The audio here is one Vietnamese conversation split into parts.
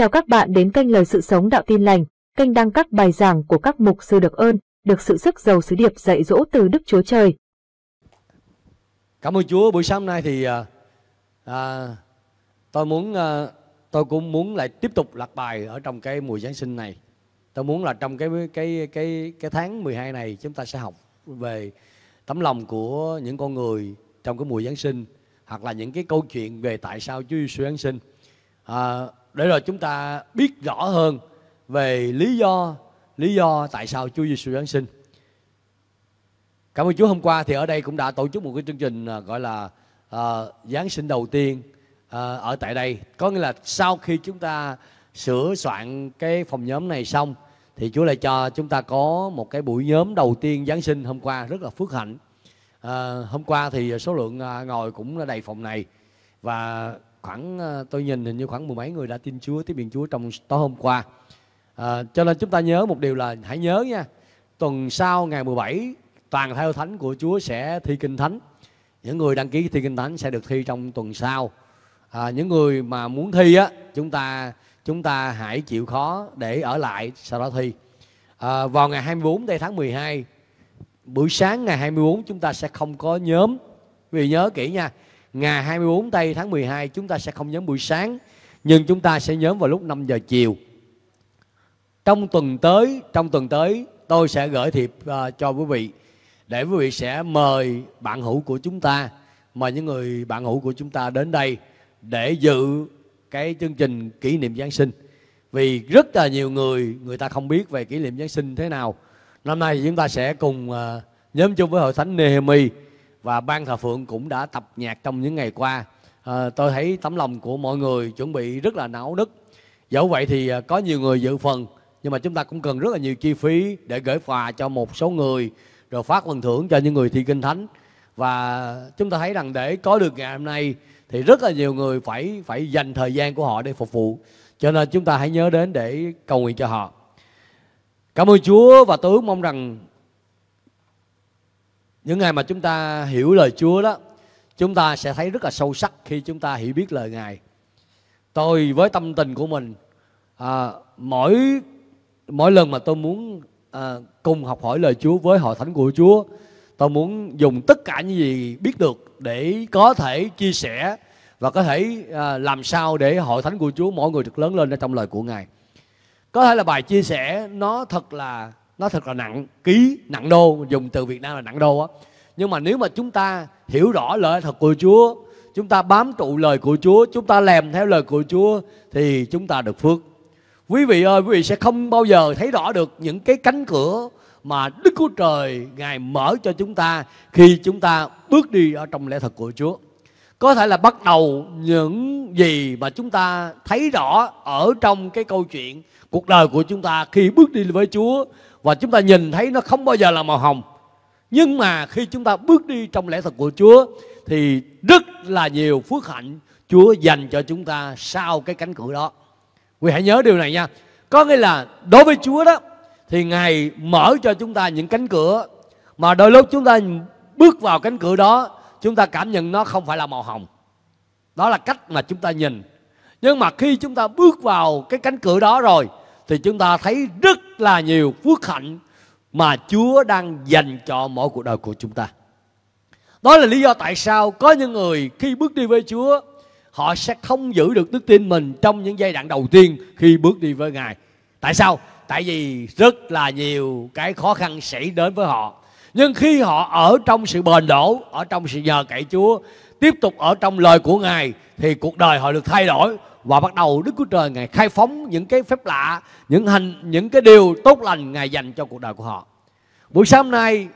Chào các bạn đến kênh Lời Sự Sống Đạo Tin Lành, kênh đăng các bài giảng của các mục sư được ơn, được sự sức giàu sứ điệp dạy dỗ từ Đức Chúa Trời. Cảm ơn Chúa, buổi sáng hôm nay thì à, à tôi muốn à, tôi cũng muốn lại tiếp tục lạc bài ở trong cái mùa Giáng sinh này. Tôi muốn là trong cái cái cái cái tháng 12 này chúng ta sẽ học về tấm lòng của những con người trong cái mùa Giáng sinh hoặc là những cái câu chuyện về tại sao Chúa Giêsu Giáng sinh. À, để rồi chúng ta biết rõ hơn về lý do lý do tại sao Chúa Giêsu Giáng sinh. Cảm ơn Chúa hôm qua thì ở đây cũng đã tổ chức một cái chương trình à, gọi là uh, Giáng sinh đầu tiên uh, ở tại đây. Có nghĩa là sau khi chúng ta sửa soạn cái phòng nhóm này xong thì Chúa lại cho chúng ta có một cái buổi nhóm đầu tiên Giáng sinh hôm qua rất là phước hạnh. À, hôm qua thì số lượng ngồi cũng đầy phòng này và khoảng ờ, tôi nhìn hình như khoảng mười mấy người đã tin Chúa tiếp nhận Chúa trong tối hôm qua à, cho nên chúng ta nhớ một điều là hãy nhớ nha tuần sau ngày 17 toàn theo thánh của Chúa sẽ thi kinh thánh những người đăng ký thi kinh thánh sẽ được thi trong tuần sau à, những người mà muốn thi á chúng ta chúng ta hãy chịu khó để ở lại sau đó thi à, vào ngày 24 tây tháng 12 buổi sáng ngày 24 chúng ta sẽ không có nhóm vì nhớ kỹ nha Ngày 24 tây tháng 12 chúng ta sẽ không nhóm buổi sáng Nhưng chúng ta sẽ nhóm vào lúc 5 giờ chiều Trong tuần tới Trong tuần tới tôi sẽ gửi thiệp uh, cho quý vị Để quý vị sẽ mời bạn hữu của chúng ta Mời những người bạn hữu của chúng ta đến đây Để dự cái chương trình kỷ niệm Giáng sinh Vì rất là nhiều người người ta không biết về kỷ niệm Giáng sinh thế nào Năm nay chúng ta sẽ cùng uh, nhóm chung với hội thánh Nehemiah và ban thờ phượng cũng đã tập nhạc trong những ngày qua à, tôi thấy tấm lòng của mọi người chuẩn bị rất là náo nức dẫu vậy thì ờ, có nhiều người dự phần nhưng mà chúng ta cũng cần rất là nhiều chi phí để gửi quà cho một số người rồi phát phần thưởng cho những người thi kinh thánh và chúng ta thấy rằng để có được ngày hôm nay thì rất là nhiều người phải phải dành thời gian của họ để phục vụ cho nên chúng ta hãy nhớ đến để cầu nguyện cho họ cảm ơn chúa và tôi ước mong rằng những ngày mà chúng ta hiểu lời Chúa đó chúng ta sẽ thấy rất là sâu sắc khi chúng ta hiểu biết lời Ngài tôi với tâm tình của mình à, mỗi mỗi lần mà tôi muốn à, cùng học hỏi lời Chúa với hội thánh của Chúa tôi muốn dùng tất cả những gì biết được để có thể chia sẻ và có thể à, làm sao để hội thánh của Chúa mỗi người được lớn lên ở trong lời của Ngài có thể là bài chia sẻ nó thật là nó thật là nặng ký nặng đô dùng từ việt nam là nặng đô á nhưng mà nếu mà chúng ta hiểu rõ lời thật của chúa chúng ta bám trụ lời của chúa chúng ta làm theo lời của chúa thì chúng ta được phước quý vị ơi quý vị sẽ không bao giờ thấy rõ được những cái cánh cửa mà đức của trời ngài mở cho chúng ta khi chúng ta bước đi ở trong lẽ thật của chúa có thể là bắt đầu những gì mà chúng ta thấy rõ ở trong cái câu chuyện cuộc đời của chúng ta khi bước đi với Chúa và chúng ta nhìn thấy nó không bao giờ là màu hồng nhưng mà khi chúng ta bước đi trong lẽ thật của Chúa thì rất là nhiều phước hạnh Chúa dành cho chúng ta sau cái cánh cửa đó. Quý hãy nhớ điều này nha. Có nghĩa là đối với Chúa đó thì Ngài mở cho chúng ta những cánh cửa mà đôi lúc chúng ta bước vào cánh cửa đó chúng ta cảm nhận nó không phải là màu hồng. Đó là cách mà chúng ta nhìn. Nhưng mà khi chúng ta bước vào cái cánh cửa đó rồi thì chúng ta thấy rất là nhiều phước hạnh mà Chúa đang dành cho mỗi cuộc đời của chúng ta. Đó là lý do tại sao có những người khi bước đi với Chúa, họ sẽ không giữ được đức tin mình trong những giai đoạn đầu tiên khi bước đi với Ngài. Tại sao? Tại vì rất là nhiều cái khó khăn xảy đến với họ. Nhưng khi họ ở trong sự bền đổ, ở trong sự nhờ cậy Chúa, tiếp tục ở trong lời của Ngài thì cuộc đời họ được thay đổi và bắt đầu Đức Chúa Trời Ngài khai phóng những cái phép lạ, những hành những cái điều tốt lành Ngài dành cho cuộc đời của họ. Buổi sáng hôm nay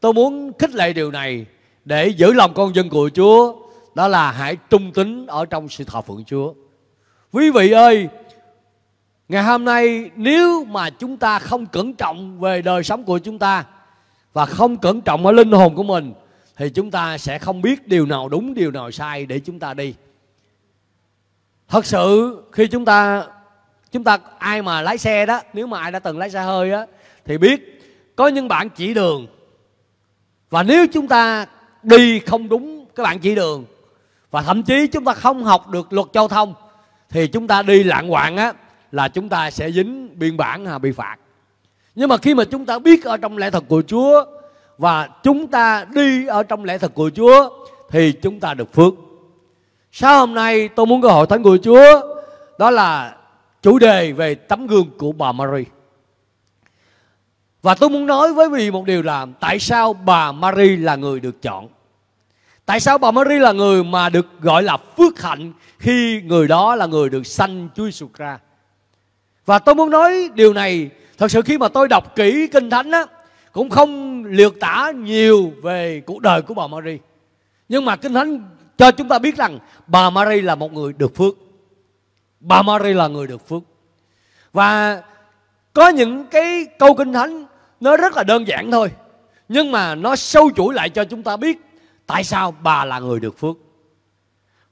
tôi muốn khích lệ điều này để giữ lòng con dân của Chúa đó là hãy trung tín ở trong sự thờ phượng Chúa. Quý vị ơi, ngày hôm nay nếu mà chúng ta không cẩn trọng về đời sống của chúng ta và không cẩn trọng ở linh hồn của mình thì chúng ta sẽ không biết điều nào đúng điều nào sai để chúng ta đi thật sự khi chúng ta chúng ta ai mà lái xe đó nếu mà ai đã từng lái xe hơi á thì biết có những bạn chỉ đường và nếu chúng ta đi không đúng cái bạn chỉ đường và thậm chí chúng ta không học được luật giao thông thì chúng ta đi lạng quạng á là chúng ta sẽ dính biên bản à, bị phạt nhưng mà khi mà chúng ta biết ở trong lẽ thật của Chúa và chúng ta đi ở trong lẽ thật của Chúa thì chúng ta được phước Sáng hôm nay tôi muốn gọi hội thánh của Chúa đó là chủ đề về tấm gương của bà Mary. Và tôi muốn nói với quý vị một điều là tại sao bà Mary là người được chọn. Tại sao bà Mary là người mà được gọi là phước hạnh khi người đó là người được sanh Chúa Giêsu Christ. Và tôi muốn nói điều này thật sự khi mà tôi đọc kỹ kinh thánh á cũng không liệt tả nhiều về cuộc đời của bà Mary. Nhưng mà kinh thánh cho chúng ta biết rằng bà Mary là một người được phước. Bà Mary là người được phước. Và có những cái câu kinh thánh nó rất là đơn giản thôi. Nhưng mà nó sâu chuỗi lại cho chúng ta biết tại sao bà là người được phước.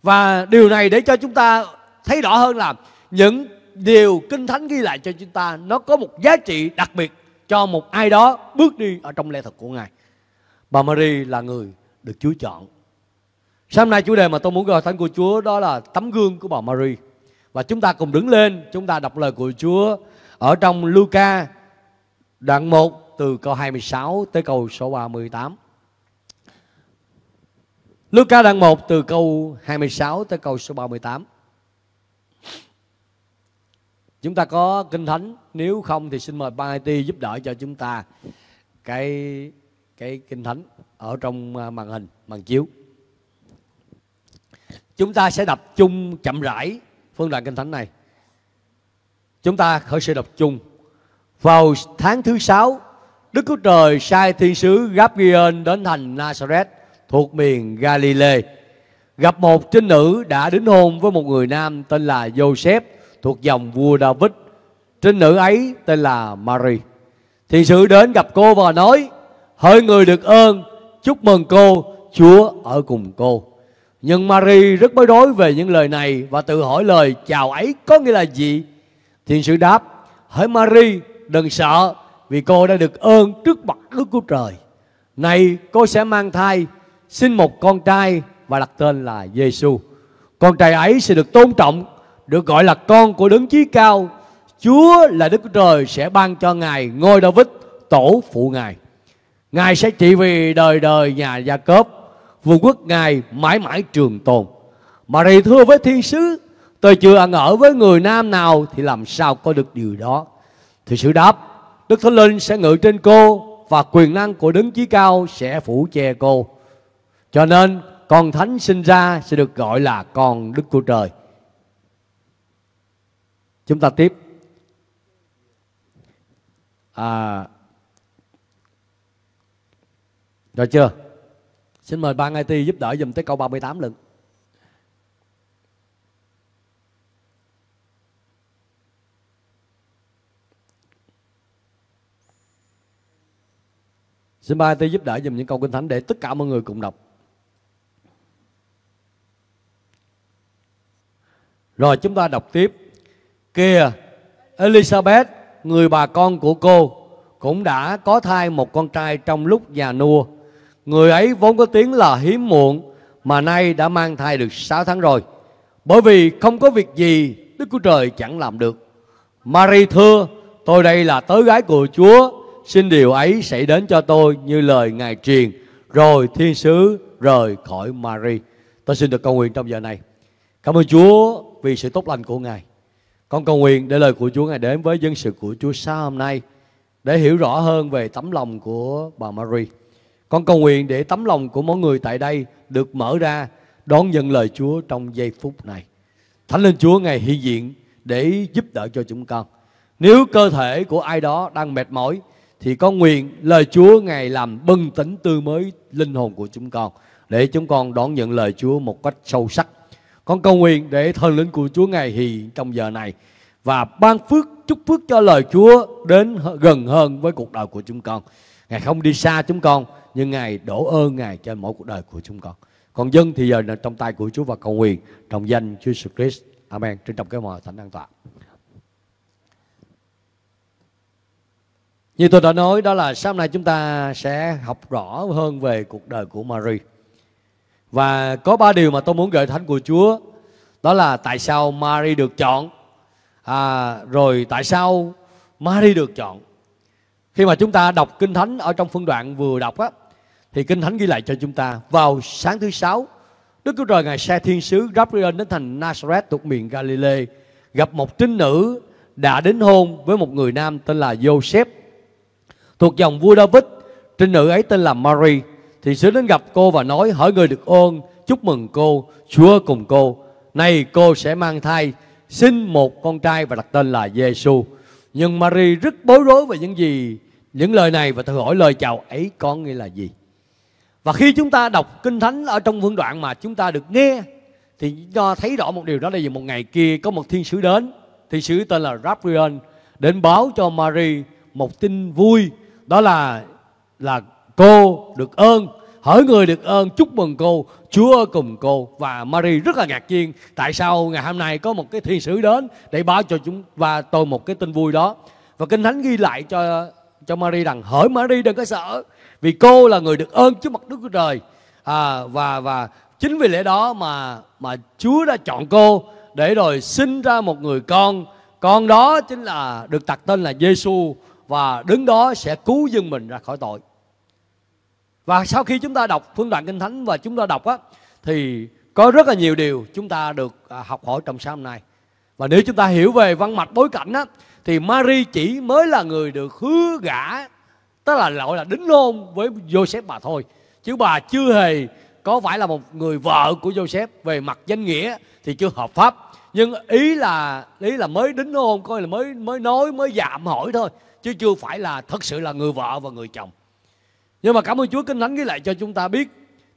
Và điều này để cho chúng ta thấy rõ hơn là những điều kinh thánh ghi lại cho chúng ta nó có một giá trị đặc biệt cho một ai đó bước đi ở trong lẽ thật của Ngài. Bà Mary là người được Chúa chọn Sáng nay chủ đề mà tôi muốn gọi thánh của Chúa đó là tấm gương của bà Marie Và chúng ta cùng đứng lên, chúng ta đọc lời của Chúa ở trong Luca đoạn 1 từ câu 26 tới câu số 38. Luca đoạn 1 từ câu 26 tới câu số 38. Chúng ta có kinh thánh, nếu không thì xin mời ban IT giúp đỡ cho chúng ta cái cái kinh thánh ở trong à, màn hình, màn chiếu chúng ta sẽ đọc chung chậm rãi phương đoạn kinh thánh này chúng ta khởi sự đọc chung vào tháng thứ sáu đức chúa trời sai thiên sứ gabriel đến thành nazareth thuộc miền galilee gặp một trinh nữ đã đính hôn với một người nam tên là joseph thuộc dòng vua david trinh nữ ấy tên là mary thiên sứ đến gặp cô và nói hỡi người được ơn chúc mừng cô chúa ở cùng cô nhưng Mary rất bối rối về những lời này và tự hỏi lời chào ấy có nghĩa là gì? Thiên sứ đáp, hỡi Mary, đừng sợ vì cô đã được ơn trước mặt Đức Chúa Trời. Này cô sẽ mang thai, sinh một con trai và đặt tên là Giêsu. Con trai ấy sẽ được tôn trọng, được gọi là con của đấng chí cao. Chúa là Đức Chúa Trời sẽ ban cho ngài ngôi David, tổ phụ ngài. Ngài sẽ trị vì đời đời nhà Gia Cốp vương quốc Ngài mãi mãi trường tồn. Mà thầy thưa với thiên sứ, tôi chưa ăn ở với người nam nào thì làm sao có được điều đó. Thì sự đáp, Đức Thánh Linh sẽ ngự trên cô và quyền năng của Đấng Chí Cao sẽ phủ che cô. Cho nên con thánh sinh ra sẽ được gọi là con Đức của Trời. Chúng ta tiếp. À, rồi chưa? Xin mời ban IT giúp đỡ dùm tới câu 38 lần. Xin ban IT giúp đỡ dùm những câu kinh thánh để tất cả mọi người cùng đọc. Rồi chúng ta đọc tiếp. Kìa, Elizabeth, người bà con của cô, cũng đã có thai một con trai trong lúc già nua Người ấy vốn có tiếng là hiếm muộn mà nay đã mang thai được 6 tháng rồi. Bởi vì không có việc gì Đức của Trời chẳng làm được. Mary thưa, tôi đây là tớ gái của Chúa, xin điều ấy xảy đến cho tôi như lời Ngài truyền. Rồi thiên sứ rời khỏi Mary. Tôi xin được cầu nguyện trong giờ này. Cảm ơn Chúa vì sự tốt lành của Ngài. Con cầu nguyện để lời của Chúa Ngài đến với dân sự của Chúa sáng hôm nay để hiểu rõ hơn về tấm lòng của bà Mary. Con cầu nguyện để tấm lòng của mỗi người tại đây được mở ra đón nhận lời Chúa trong giây phút này. Thánh Linh Chúa ngày hiện diện để giúp đỡ cho chúng con. Nếu cơ thể của ai đó đang mệt mỏi thì con nguyện lời Chúa ngày làm bừng tỉnh tư mới linh hồn của chúng con để chúng con đón nhận lời Chúa một cách sâu sắc. Con cầu nguyện để thần linh của Chúa ngày hiện trong giờ này và ban phước chúc phước cho lời Chúa đến gần hơn với cuộc đời của chúng con. Ngài không đi xa chúng con nhưng Ngài đổ ơn Ngài trên mỗi cuộc đời của chúng con. Còn dân thì giờ là trong tay của Chúa và cầu nguyện trong danh Chúa Jesus Christ. Amen. Trên trong cái mò thánh an toàn. Như tôi đã nói đó là sáng nay chúng ta sẽ học rõ hơn về cuộc đời của Mary. Và có ba điều mà tôi muốn gợi thánh của Chúa. Đó là tại sao Mary được chọn. À, rồi tại sao Mary được chọn. Khi mà chúng ta đọc Kinh Thánh ở trong phân đoạn vừa đọc á, thì Kinh Thánh ghi lại cho chúng ta vào sáng thứ sáu Đức Chúa Trời Ngài xe thiên sứ Gabriel đến thành Nazareth thuộc miền Galilee gặp một trinh nữ đã đến hôn với một người nam tên là Joseph thuộc dòng vua David trinh nữ ấy tên là Mary thì sứ đến gặp cô và nói hỏi người được ơn chúc mừng cô Chúa cùng cô nay cô sẽ mang thai sinh một con trai và đặt tên là Giêsu nhưng Mary rất bối rối về những gì những lời này và thử hỏi lời chào ấy có nghĩa là gì và khi chúng ta đọc kinh thánh ở trong vương đoạn mà chúng ta được nghe thì cho thấy rõ một điều đó là gì một ngày kia có một thiên sứ đến thiên sứ tên là Gabriel đến báo cho Mary một tin vui đó là là cô được ơn hỡi người được ơn chúc mừng cô Chúa cùng cô và Mary rất là ngạc nhiên tại sao ngày hôm nay có một cái thiên sứ đến để báo cho chúng và tôi một cái tin vui đó và kinh thánh ghi lại cho cho Mary rằng hỡi Mary đừng có sợ vì cô là người được ơn trước mặt Đức Chúa Trời à, và và chính vì lẽ đó mà mà Chúa đã chọn cô để rồi sinh ra một người con con đó chính là được đặt tên là Giêsu và đứng đó sẽ cứu dân mình ra khỏi tội và sau khi chúng ta đọc phương đoạn kinh thánh và chúng ta đọc á thì có rất là nhiều điều chúng ta được à, học hỏi trong sáng hôm nay và nếu chúng ta hiểu về văn mạch bối cảnh á thì Mary chỉ mới là người được hứa gả tức là lỗi là đính hôn với Joseph bà thôi chứ bà chưa hề có phải là một người vợ của Joseph về mặt danh nghĩa thì chưa hợp pháp nhưng ý là ý là mới đính hôn coi là mới mới nói mới dạm hỏi thôi chứ chưa phải là thật sự là người vợ và người chồng nhưng mà cảm ơn Chúa Kinh Thánh ghi lại cho chúng ta biết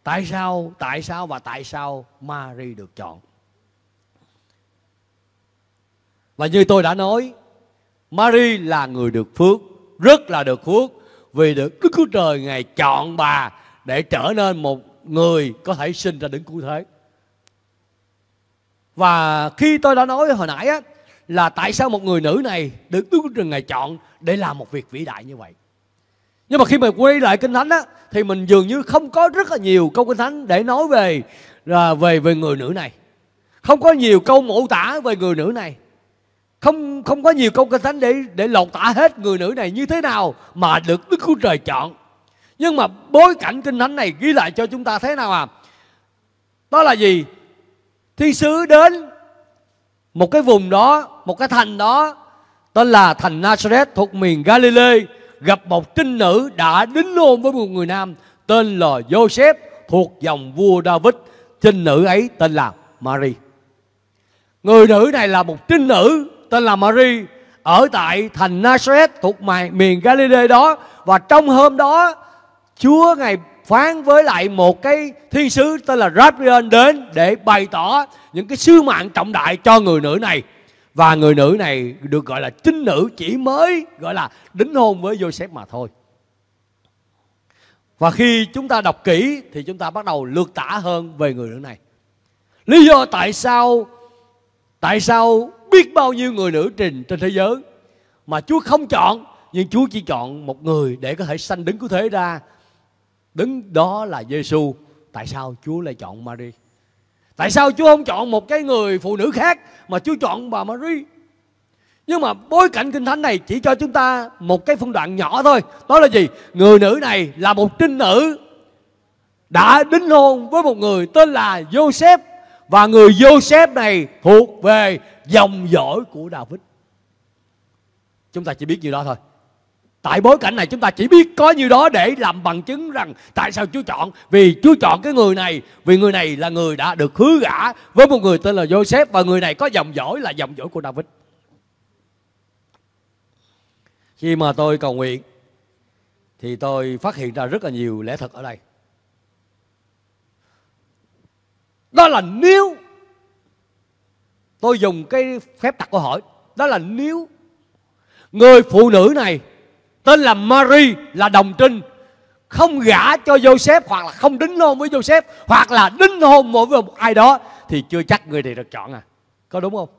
tại sao tại sao và tại sao Mary được chọn và như tôi đã nói Mary là người được phước, rất là được phước vì được Đức Chúa Trời Ngài chọn bà để trở nên một người có thể sinh ra đứng cứu thế. Và khi tôi đã nói hồi nãy á, là tại sao một người nữ này được Đức Chúa Trời Ngài chọn để làm một việc vĩ đại như vậy. Nhưng mà khi mà quay lại kinh thánh á, thì mình dường như không có rất là nhiều câu kinh thánh để nói về à, về về người nữ này. Không có nhiều câu mô tả về người nữ này không không có nhiều câu kinh thánh để để lột tả hết người nữ này như thế nào mà được Đức Chúa Trời chọn. Nhưng mà bối cảnh kinh thánh này ghi lại cho chúng ta thế nào à? Đó là gì? Thiên sứ đến một cái vùng đó, một cái thành đó tên là thành Nazareth thuộc miền Galilee gặp một trinh nữ đã đính hôn với một người nam tên là Joseph thuộc dòng vua David. Trinh nữ ấy tên là Mary. Người nữ này là một trinh nữ tên là Mary ở tại thành Nazareth thuộc miền Galilee đó và trong hôm đó Chúa ngài phán với lại một cái thiên sứ tên là Gabriel đến để bày tỏ những cái sứ mạng trọng đại cho người nữ này và người nữ này được gọi là chính nữ chỉ mới gọi là đính hôn với Joseph mà thôi và khi chúng ta đọc kỹ thì chúng ta bắt đầu lược tả hơn về người nữ này lý do tại sao tại sao biết bao nhiêu người nữ trình trên thế giới mà Chúa không chọn nhưng Chúa chỉ chọn một người để có thể sanh đứng cứu thế ra đứng đó là Giêsu tại sao Chúa lại chọn Mary tại sao Chúa không chọn một cái người phụ nữ khác mà Chúa chọn bà Mary nhưng mà bối cảnh kinh thánh này chỉ cho chúng ta một cái phân đoạn nhỏ thôi đó là gì người nữ này là một trinh nữ đã đính hôn với một người tên là Joseph và người Joseph này thuộc về dòng dõi của David. Chúng ta chỉ biết như đó thôi. Tại bối cảnh này chúng ta chỉ biết có như đó để làm bằng chứng rằng tại sao Chúa chọn. Vì Chúa chọn cái người này, vì người này là người đã được hứa gả với một người tên là Joseph và người này có dòng dõi là dòng dõi của David. Khi mà tôi cầu nguyện thì tôi phát hiện ra rất là nhiều lẽ thật ở đây. đó là nếu tôi dùng cái phép đặt câu hỏi đó là nếu người phụ nữ này tên là Mary là đồng trinh không gả cho Joseph hoặc là không đính hôn với Joseph hoặc là đính hôn mỗi với một ai đó thì chưa chắc người này được chọn à có đúng không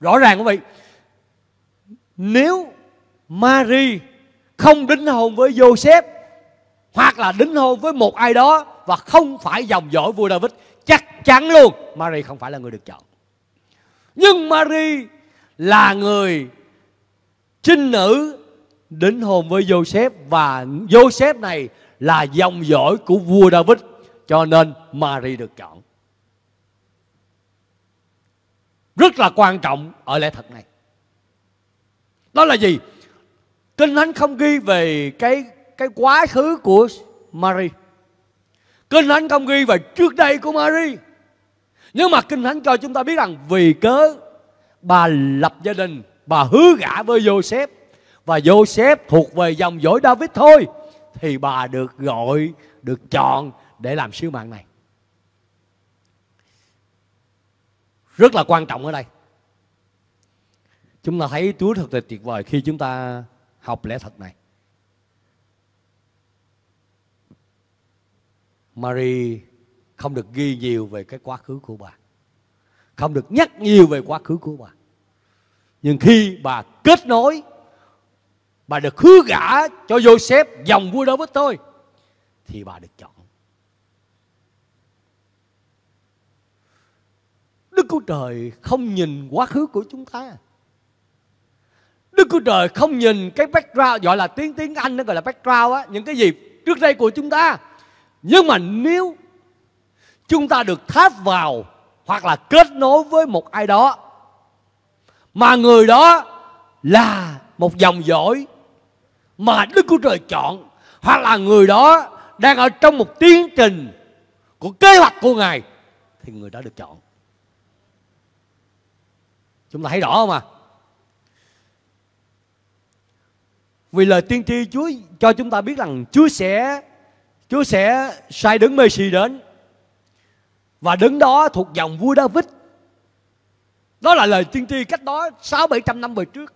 rõ ràng quý vị nếu Mary không đính hôn với Joseph hoặc là đính hôn với một ai đó và không phải dòng dõi vua David chắc chắn luôn Mary không phải là người được chọn nhưng Mary là người trinh nữ đến hôn với Joseph và Joseph này là dòng dõi của vua David cho nên Mary được chọn rất là quan trọng ở lẽ thật này đó là gì kinh thánh không ghi về cái cái quá khứ của Mary Kinh Thánh không ghi về trước đây của Mary. Nhưng mà Kinh Thánh cho chúng ta biết rằng vì cớ bà lập gia đình, bà hứa gả với Joseph và Joseph thuộc về dòng dõi David thôi thì bà được gọi, được chọn để làm sứ mạng này. Rất là quan trọng ở đây. Chúng ta thấy Chúa thật là tuyệt vời khi chúng ta học lẽ thật này. Mary không được ghi nhiều về cái quá khứ của bà. Không được nhắc nhiều về quá khứ của bà. Nhưng khi bà kết nối, bà được hứa gả cho Joseph dòng vua với tôi, thì bà được chọn. Đức Chúa Trời không nhìn quá khứ của chúng ta. Đức Chúa Trời không nhìn cái background gọi là tiếng tiếng Anh nó gọi là background á, những cái gì trước đây của chúng ta nhưng mà nếu chúng ta được tháp vào hoặc là kết nối với một ai đó mà người đó là một dòng dõi mà Đức Chúa Trời chọn hoặc là người đó đang ở trong một tiến trình của kế hoạch của Ngài thì người đó được chọn. Chúng ta thấy rõ không à? Vì lời tiên tri Chúa cho chúng ta biết rằng Chúa sẽ Chúa sẽ sai đứng Messi đến và đứng đó thuộc dòng vua David. Đó là lời tiên tri cách đó 6 700 năm về trước.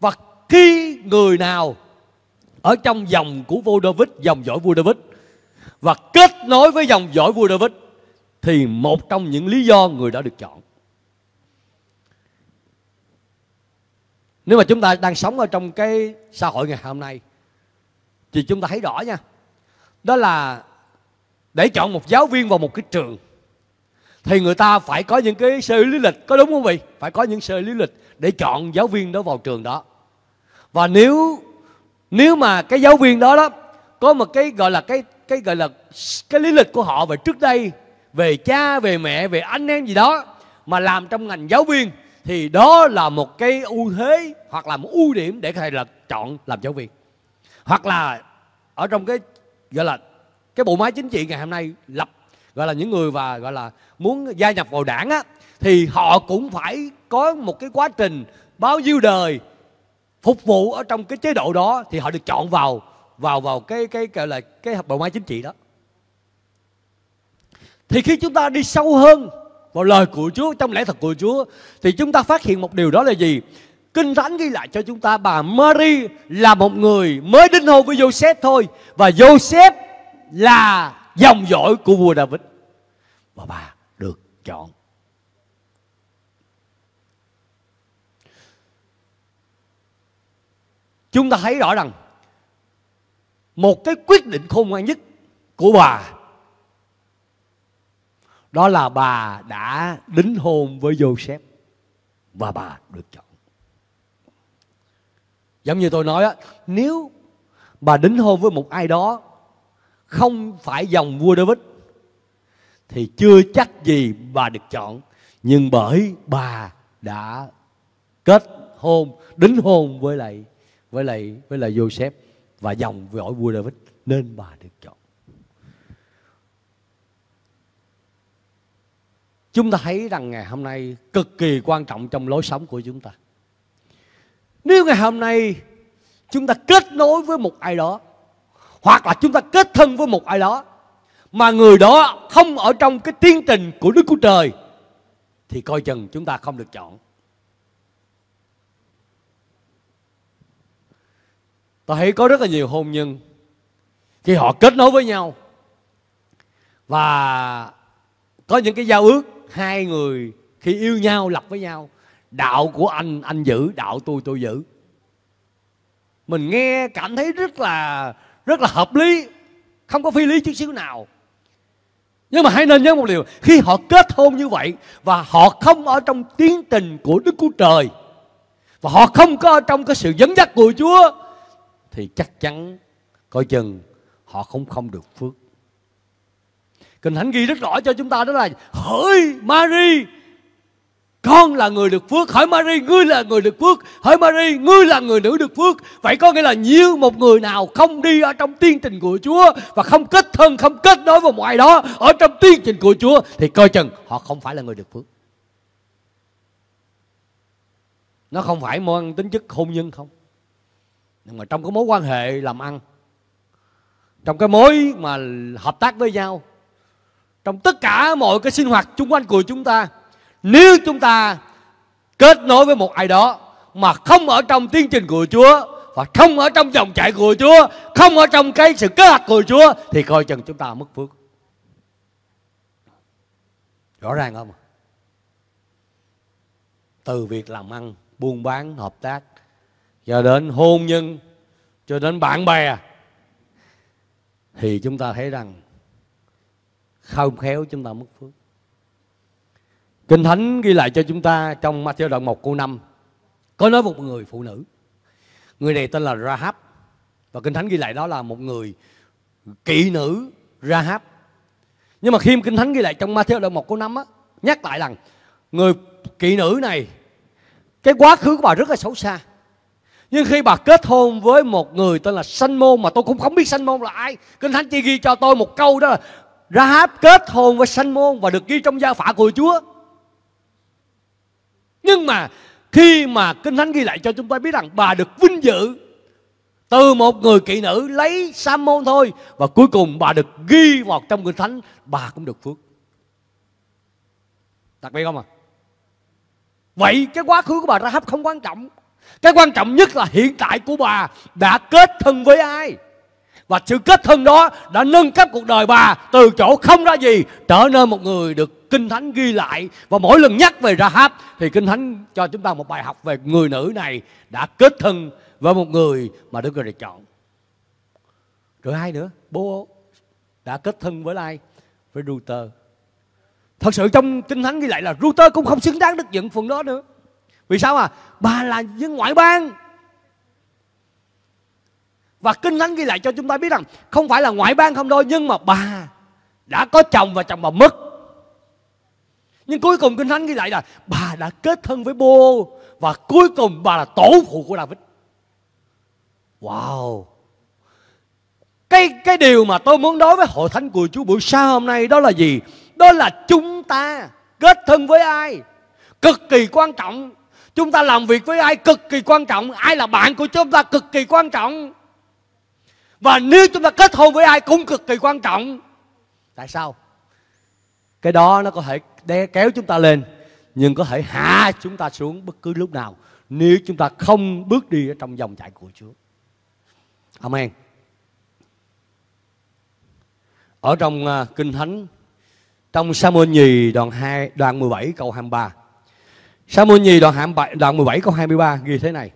Và khi người nào ở trong dòng của vua David, dòng dõi vua David và kết nối với dòng dõi vua David thì một trong những lý do người đó được chọn. Nếu mà chúng ta đang sống ở trong cái xã hội ngày hôm nay thì chúng ta thấy rõ nha đó là để chọn một giáo viên vào một cái trường thì người ta phải có những cái sơ lý lịch có đúng không vị phải có những sơ lý lịch để chọn giáo viên đó vào trường đó và nếu nếu mà cái giáo viên đó đó có một cái gọi là cái cái gọi là cái lý lịch của họ về trước đây về cha về mẹ về anh em gì đó mà làm trong ngành giáo viên thì đó là một cái ưu thế hoặc là một ưu điểm để thầy là chọn làm giáo viên hoặc là ở trong cái gọi là cái bộ máy chính trị ngày hôm nay lập gọi là những người và gọi là muốn gia nhập vào đảng á thì họ cũng phải có một cái quá trình bao nhiêu đời phục vụ ở trong cái chế độ đó thì họ được chọn vào vào vào cái cái gọi là cái bộ máy chính trị đó thì khi chúng ta đi sâu hơn vào lời của Chúa trong lẽ thật của Chúa thì chúng ta phát hiện một điều đó là gì Kinh Thánh ghi lại cho chúng ta bà Mary là một người mới đính hôn với Joseph thôi và Joseph là dòng dõi của vua David và bà được chọn. Chúng ta thấy rõ rằng một cái quyết định khôn ngoan nhất của bà đó là bà đã đính hôn với Joseph và bà được chọn giống như tôi nói á nếu bà đính hôn với một ai đó không phải dòng vua David thì chưa chắc gì bà được chọn nhưng bởi bà đã kết hôn đính hôn với lại với lại với lại Joseph và dòng dõi vua David nên bà được chọn chúng ta thấy rằng ngày hôm nay cực kỳ quan trọng trong lối sống của chúng ta nếu ngày hôm nay chúng ta kết nối với một ai đó hoặc là chúng ta kết thân với một ai đó mà người đó không ở trong cái tiến trình của Đức Chúa Trời thì coi chừng chúng ta không được chọn. Tôi thấy có rất là nhiều hôn nhân khi họ kết nối với nhau và có những cái giao ước hai người khi yêu nhau lập với nhau đạo của anh anh giữ đạo tôi tôi giữ mình nghe cảm thấy rất là rất là hợp lý không có phi lý chút xíu nào nhưng mà hãy nên nhớ một điều khi họ kết hôn như vậy và họ không ở trong tiến trình của đức chúa trời và họ không có ở trong cái sự dẫn dắt của chúa thì chắc chắn coi chừng họ không không được phước kinh thánh ghi rất rõ cho chúng ta đó là hỡi mary con là người được phước hỡi Mary ngươi là người được phước hỡi Mary ngươi là người nữ được phước vậy có nghĩa là nhiều một người nào không đi ở trong tiên trình của Chúa và không kết thân không kết nối vào ngoài đó ở trong tiên trình của Chúa thì coi chừng họ không phải là người được phước nó không phải mang tính chất hôn nhân không nhưng mà trong cái mối quan hệ làm ăn trong cái mối mà hợp tác với nhau trong tất cả mọi cái sinh hoạt chung quanh của chúng ta nếu chúng ta kết nối với một ai đó mà không ở trong tiến trình của Chúa và không ở trong dòng chảy của Chúa, không ở trong cái sự kế hoạch của Chúa thì coi chừng chúng ta mất phước. Rõ ràng không? Từ việc làm ăn, buôn bán, hợp tác cho đến hôn nhân, cho đến bạn bè thì chúng ta thấy rằng không khéo chúng ta mất phước. Kinh Thánh ghi lại cho chúng ta trong Matthew đoạn 1 câu 5 có nói một người phụ nữ. Người này tên là Rahab và Kinh Thánh ghi lại đó là một người kỵ nữ Rahab. Nhưng mà khi Kinh Thánh ghi lại trong Matthew đoạn 1 câu 5 á, nhắc lại rằng người kỵ nữ này cái quá khứ của bà rất là xấu xa. Nhưng khi bà kết hôn với một người tên là Sanh Môn mà tôi cũng không biết Sanh Môn là ai. Kinh Thánh chỉ ghi cho tôi một câu đó là Rahab kết hôn với Sanh Môn và được ghi trong gia phả của Chúa. Nhưng mà khi mà Kinh Thánh ghi lại cho chúng ta biết rằng bà được vinh dự từ một người kỵ nữ lấy sam thôi và cuối cùng bà được ghi vào trong Kinh Thánh bà cũng được phước. Đặc biệt không à? Vậy cái quá khứ của bà ra Rahab không quan trọng. Cái quan trọng nhất là hiện tại của bà đã kết thân với ai? Và sự kết thân đó đã nâng cấp cuộc đời bà từ chỗ không ra gì trở nên một người được Kinh Thánh ghi lại. Và mỗi lần nhắc về Rahab thì Kinh Thánh cho chúng ta một bài học về người nữ này đã kết thân với một người mà Đức Trời chọn. Rồi ai nữa? Bố đã kết thân với ai? Với Ruther. Thật sự trong Kinh Thánh ghi lại là Ruther cũng không xứng đáng được dựng phần đó nữa. Vì sao à? Bà là dân ngoại bang và Kinh Thánh ghi lại cho chúng ta biết rằng không phải là ngoại bang không thôi nhưng mà bà đã có chồng và chồng bà mất. Nhưng cuối cùng Kinh Thánh ghi lại là bà đã kết thân với Bô và cuối cùng bà là tổ phụ của David. Wow. Cái cái điều mà tôi muốn nói với hội thánh của Chúa buổi sáng hôm nay đó là gì? Đó là chúng ta kết thân với ai cực kỳ quan trọng chúng ta làm việc với ai cực kỳ quan trọng ai là bạn của chúng ta cực kỳ quan trọng và nếu chúng ta kết hôn với ai cũng cực kỳ quan trọng tại sao cái đó nó có thể đe kéo chúng ta lên nhưng có thể hạ chúng ta xuống bất cứ lúc nào nếu chúng ta không bước đi ở trong dòng chảy của Chúa. Amen. Ở trong à, Kinh Thánh trong Samuel nhì đoạn 2 đoạn 17 câu 23. Samuel nhì đoạn 27 đoạn 17 câu 23 ghi thế này.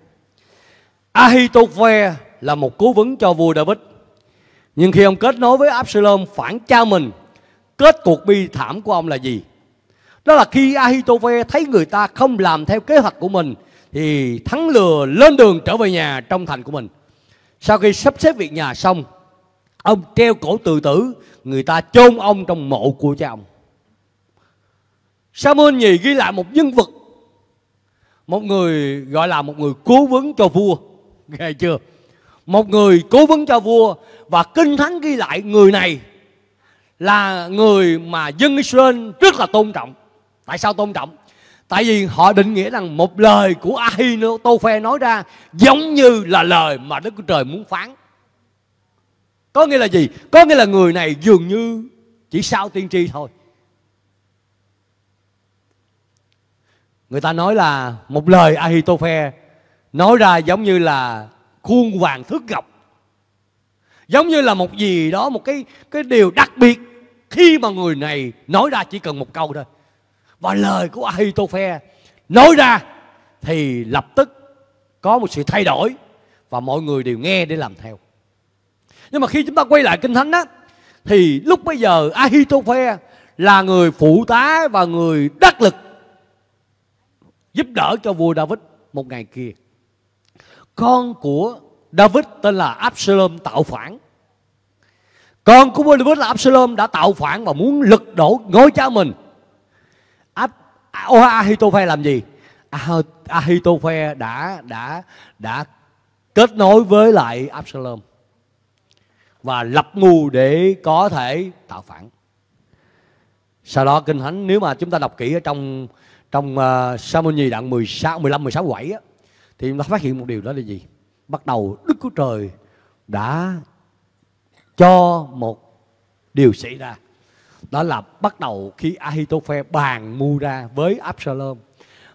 Ahitophe là một cố vấn cho vua David. Nhưng khi ông kết nối với Absalom phản cha mình, kết cuộc bi thảm của ông là gì? Đó là khi Ahitophe thấy người ta không làm theo kế hoạch của mình thì thắng lừa lên đường trở về nhà trong thành của mình. Sau khi sắp xếp việc nhà xong, ông treo cổ tự tử, người ta chôn ông trong mộ của cha ông. Samuel nhì ghi lại một nhân vật một người gọi là một người cố vấn cho vua nghe chưa một người cố vấn cho vua và kinh thánh ghi lại người này là người mà dân Israel rất là tôn trọng. Tại sao tôn trọng? Tại vì họ định nghĩa rằng một lời của Ahinotophel nói ra giống như là lời mà Đức Chúa Trời muốn phán. Có nghĩa là gì? Có nghĩa là người này dường như chỉ sao tiên tri thôi. Người ta nói là một lời Ahitophel nói ra giống như là khuôn vàng thước ngọc giống như là một gì đó một cái cái điều đặc biệt khi mà người này nói ra chỉ cần một câu thôi và lời của Ahitophe nói ra thì lập tức có một sự thay đổi và mọi người đều nghe để làm theo nhưng mà khi chúng ta quay lại kinh thánh á thì lúc bây giờ Ahitophe là người phụ tá và người đắc lực giúp đỡ cho vua David một ngày kia con của David tên là Absalom tạo phản. Con của David là Absalom đã tạo phản và muốn lật đổ ngôi cha mình. Ahitophe làm gì? Ahitophe đã đã đã kết nối với lại Absalom và lập ngu để có thể tạo phản. Sau đó kinh thánh nếu mà chúng ta đọc kỹ ở trong trong uh, ờ, Samuel nhì đoạn 16 15 16 quẩy á thì chúng ta phát hiện một điều đó là gì bắt đầu đức chúa trời đã cho một điều xảy ra đó là bắt đầu khi Ahitophe bàn mưu ra với Absalom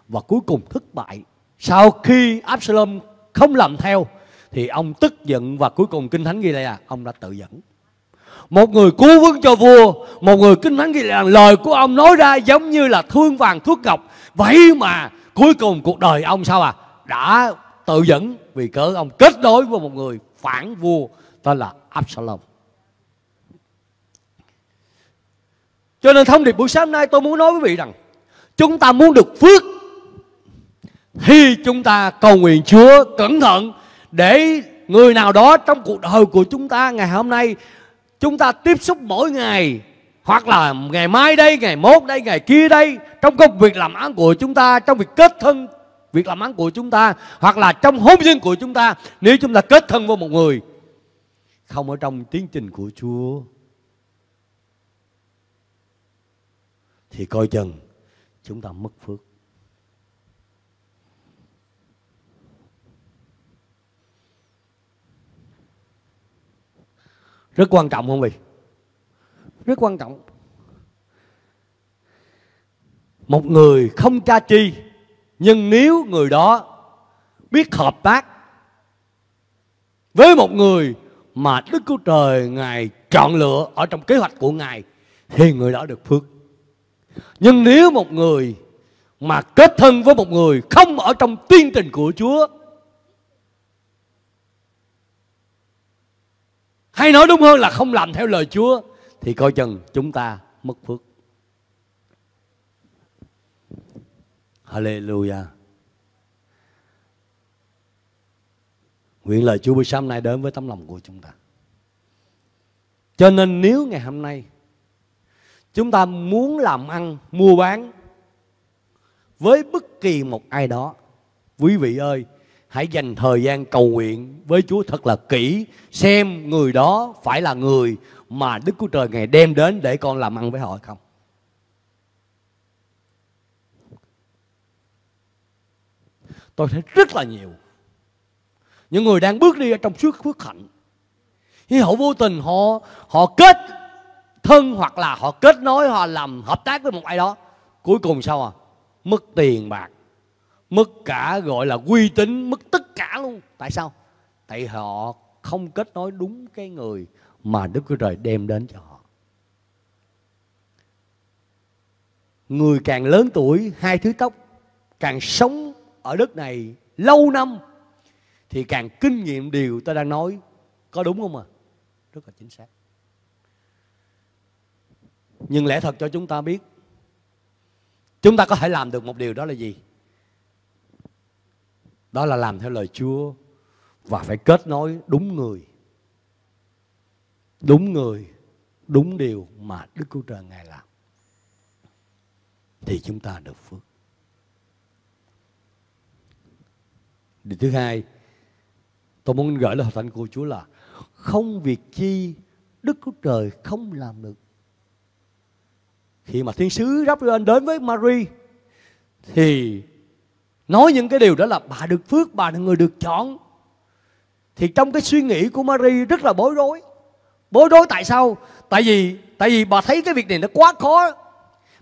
và cuối cùng thất bại sau khi Absalom không làm theo thì ông tức giận và cuối cùng kinh thánh ghi lại là ông đã tự dẫn một người cứu vấn cho vua một người kinh thánh ghi lại là lời của ông nói ra giống như là thương vàng thuốc ngọc vậy mà cuối cùng cuộc đời ông sao à đã tự dẫn vì cớ ông kết nối với một người phản vua tên là Absalom. Cho nên thông điệp buổi sáng nay tôi muốn nói với vị rằng chúng ta muốn được phước thì chúng ta cầu nguyện Chúa cẩn thận để người nào đó trong cuộc đời của chúng ta ngày hôm nay chúng ta tiếp xúc mỗi ngày hoặc là ngày mai đây, ngày mốt đây, ngày kia đây trong công việc làm ăn của chúng ta, trong việc kết thân việc làm ăn của chúng ta hoặc là trong hôn nhân của chúng ta nếu chúng ta kết thân với một người không ở trong tiến trình của Chúa thì coi chừng chúng ta mất phước. Rất quan trọng không vị? Rất quan trọng. Một người không cha chi nhưng nếu người đó biết hợp tác với một người mà Đức Chúa Trời Ngài chọn lựa ở trong kế hoạch của Ngài thì người đó được phước. Nhưng nếu một người mà kết thân với một người không ở trong tiên tình của Chúa hay nói đúng hơn là không làm theo lời Chúa thì coi chừng chúng ta mất phước. Hallelujah. Nguyện lời Chúa buổi sáng nay đến với tấm lòng của chúng ta. Cho nên nếu ngày hôm nay chúng ta muốn làm ăn, mua bán với bất kỳ một ai đó, quý vị ơi, hãy dành thời gian cầu nguyện với Chúa thật là kỹ, xem người đó phải là người mà Đức Chúa Trời ngày đem đến để con làm ăn với họ không? tôi thấy rất là nhiều những người đang bước đi ở trong suốt phước hạnh khi họ vô tình họ họ kết thân hoặc là họ kết nối họ làm hợp tác với một ai đó cuối cùng sao à mất tiền bạc mất cả gọi là uy tín mất tất cả luôn tại sao tại họ không kết nối đúng cái người mà đức chúa trời đem đến cho họ người càng lớn tuổi hai thứ tóc càng sống ở đất này lâu năm thì càng kinh nghiệm điều ta đang nói có đúng không à rất là chính xác nhưng lẽ thật cho chúng ta biết chúng ta có thể làm được một điều đó là gì đó là làm theo lời chúa và phải kết nối đúng người đúng người đúng điều mà đức chúa trời ngài làm thì chúng ta được phước Điều thứ hai, tôi muốn gửi lời học thánh của Chúa là không việc chi Đức Chúa Trời không làm được. Khi mà thiên sứ rắp Gabriel đến với Mary thì nói những cái điều đó là bà được phước, bà là người được chọn. Thì trong cái suy nghĩ của Mary rất là bối rối. Bối rối tại sao? Tại vì tại vì bà thấy cái việc này nó quá khó.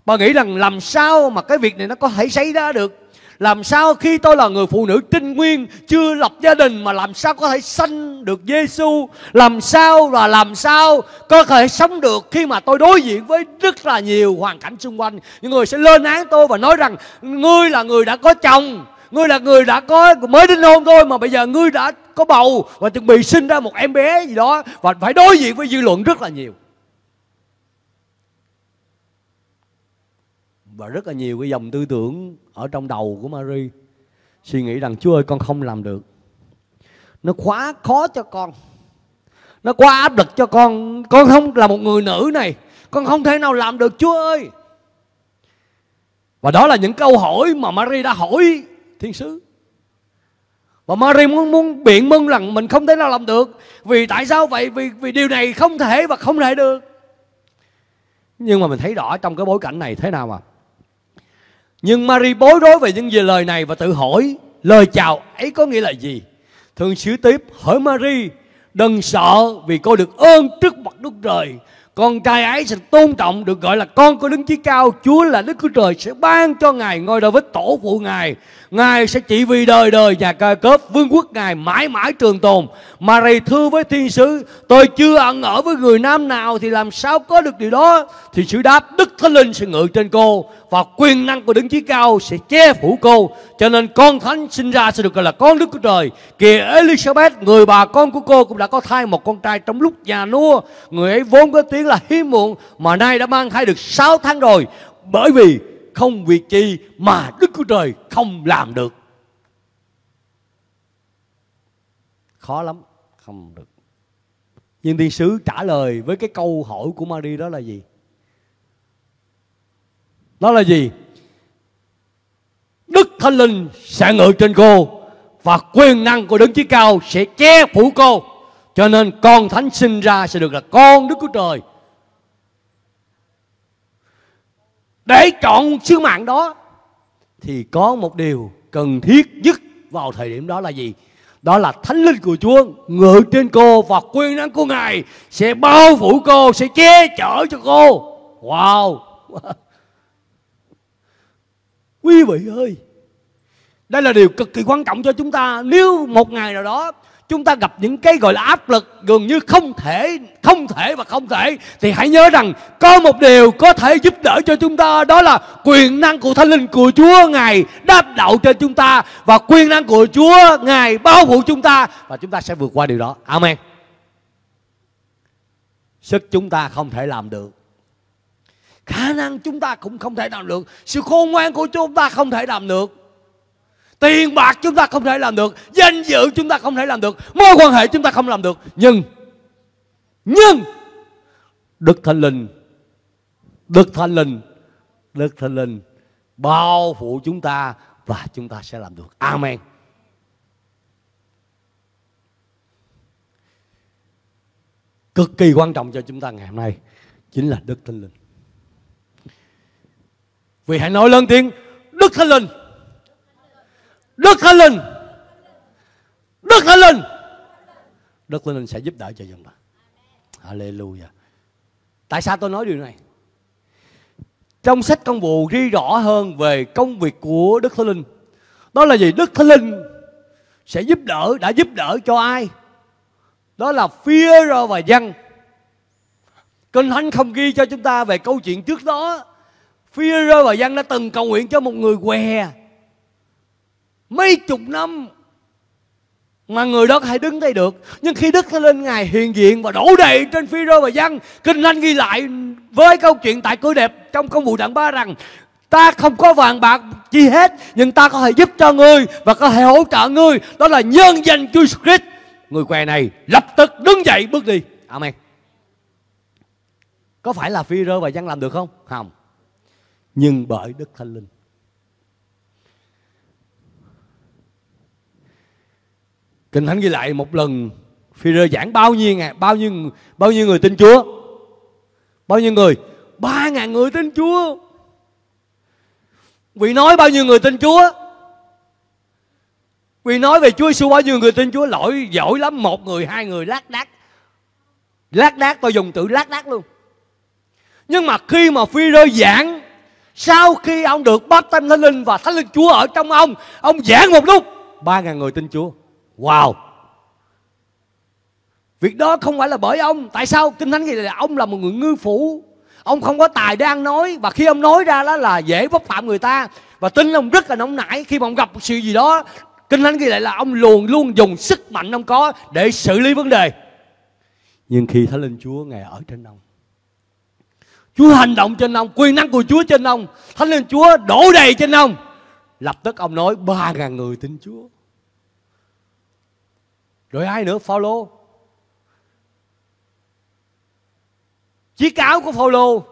Bà nghĩ rằng làm sao mà cái việc này nó có thể xảy ra được làm sao khi tôi là người phụ nữ trinh nguyên Chưa lập gia đình mà làm sao có thể sanh được Giêsu Làm sao và làm sao có thể sống được Khi mà tôi đối diện với rất là nhiều hoàn cảnh xung quanh Những người sẽ lên án tôi và nói rằng Ngươi là người đã có chồng Ngươi là người đã có mới đến hôn thôi mà bây giờ ngươi đã có bầu và chuẩn bị sinh ra một em bé gì đó và phải đối diện với dư luận rất là nhiều. Và rất là nhiều cái dòng tư tưởng ở trong đầu của Mary suy nghĩ rằng Chúa ơi con không làm được nó quá khó cho con nó quá áp lực cho con con không là một người nữ này con không thể nào làm được Chúa ơi và đó là những câu hỏi mà Mary đã hỏi thiên sứ và Mary muốn muốn biện minh rằng mình không thể nào làm được vì tại sao vậy vì vì điều này không thể và không thể được nhưng mà mình thấy rõ trong cái bối cảnh này thế nào mà nhưng Mary bối rối về những gì lời này và tự hỏi lời chào ấy có nghĩa là gì? Thường sứ tiếp hỏi Mary đừng sợ vì cô được ơn trước mặt Đức Trời. Con trai ấy sẽ tôn trọng được gọi là con của đứng Chí Cao. Chúa là Đức Chúa Trời sẽ ban cho Ngài ngôi với tổ phụ Ngài. Ngài sẽ chỉ vì đời đời nhà ca cớp Vương quốc Ngài mãi mãi trường tồn Mary thưa với thiên sứ Tôi chưa ẩn ở với người nam nào Thì làm sao có được điều đó Thì sự đáp Đức Thánh Linh sẽ ngự trên cô Và quyền năng của Đấng Chí Cao sẽ che phủ cô Cho nên con Thánh sinh ra sẽ được gọi là con Đức của Trời Kìa Elizabeth Người bà con của cô cũng đã có thai một con trai Trong lúc già nua Người ấy vốn có tiếng là hiếm muộn Mà nay đã mang thai được 6 tháng rồi Bởi vì không việc chi mà Đức Chúa Trời không làm được. Khó lắm, không được. Nhưng thiên sứ trả lời với cái câu hỏi của Mary đó là gì? Đó là gì? Đức Thánh Linh sẽ ngự trên cô và quyền năng của Đấng Chí Cao sẽ che phủ cô. Cho nên con thánh sinh ra sẽ được là con Đức Chúa Trời để chọn sứ mạng đó thì có một điều cần thiết nhất vào thời điểm đó là gì? Đó là thánh linh của Chúa ngự trên cô và quyền năng của Ngài sẽ bao phủ cô, sẽ che chở cho cô. Wow! Quý vị ơi! Đây là điều cực kỳ quan trọng cho chúng ta. Nếu một ngày nào đó chúng ta gặp những cái gọi là áp lực gần như không thể không thể và không thể thì hãy nhớ rằng có một điều có thể giúp đỡ cho chúng ta đó là quyền năng của thánh linh của chúa ngài đáp đậu trên chúng ta và quyền năng của chúa ngài bao phủ chúng ta và chúng ta sẽ vượt qua điều đó amen sức chúng ta không thể làm được khả năng chúng ta cũng không thể làm được sự khôn ngoan của chúng ta không thể làm được Tiền bạc chúng ta không thể làm được Danh dự chúng ta không thể làm được Mối quan hệ chúng ta không làm được Nhưng Nhưng Đức Thánh Linh Đức Thánh Linh Đức Thánh Linh Bao phủ chúng ta Và chúng ta sẽ làm được Amen Cực kỳ quan trọng cho chúng ta ngày hôm nay Chính là Đức Thánh Linh Vì hãy nói lớn tiếng Đức Thánh Linh Đức Thánh Linh Đức Thánh Linh Đức Thánh Linh sẽ giúp đỡ cho chúng ta Hallelujah Tại sao tôi nói điều này Trong sách công vụ ghi rõ hơn về công việc của Đức Thánh Linh Đó là gì Đức Thánh Linh sẽ giúp đỡ Đã giúp đỡ cho ai Đó là phía rơ và dân Kinh Thánh không ghi cho chúng ta về câu chuyện trước đó phía rơ và dân đã từng cầu nguyện cho một người què mấy chục năm mà người đó có thể đứng đây được nhưng khi đức nó lên ngài hiện diện và đổ đầy trên phi rơ và văn kinh lanh ghi lại với câu chuyện tại cửa đẹp trong công vụ đặng ba rằng ta không có vàng bạc chi hết nhưng ta có thể giúp cho ngươi và có thể hỗ trợ ngươi đó là nhân danh chúa christ người què này lập tức đứng dậy bước đi amen có phải là phi rơ và văn làm được không không nhưng bởi đức thánh linh Kinh Thánh ghi lại một lần phi rơ giảng bao nhiêu ngàn, bao nhiêu bao nhiêu người tin Chúa? Bao nhiêu người? Ba ngàn người tin Chúa. Vì nói bao nhiêu người tin Chúa? Vì nói về Chúa Giêsu bao nhiêu người tin Chúa lỗi giỏi lắm một người hai người lác đác lác đác tôi dùng từ lác đác luôn nhưng mà khi mà phi rơi giảng sau khi ông được bắp tâm thánh linh và thánh linh chúa ở trong ông ông giảng một lúc ba ngàn người tin chúa Wow Việc đó không phải là bởi ông Tại sao Kinh Thánh ghi là ông là một người ngư phủ Ông không có tài để ăn nói Và khi ông nói ra đó là dễ vấp phạm người ta Và tính ông rất là nóng nảy Khi mà ông gặp một sự gì đó Kinh Thánh ghi lại là ông luôn luôn dùng sức mạnh ông có Để xử lý vấn đề Nhưng khi Thánh Linh Chúa Ngài ở trên ông Chúa hành động trên ông Quyền năng của Chúa trên ông Thánh Linh Chúa đổ đầy trên ông Lập tức ông nói ba ngàn người tin Chúa rồi ai nữa? Phaolô. Chiếc áo của Phaolô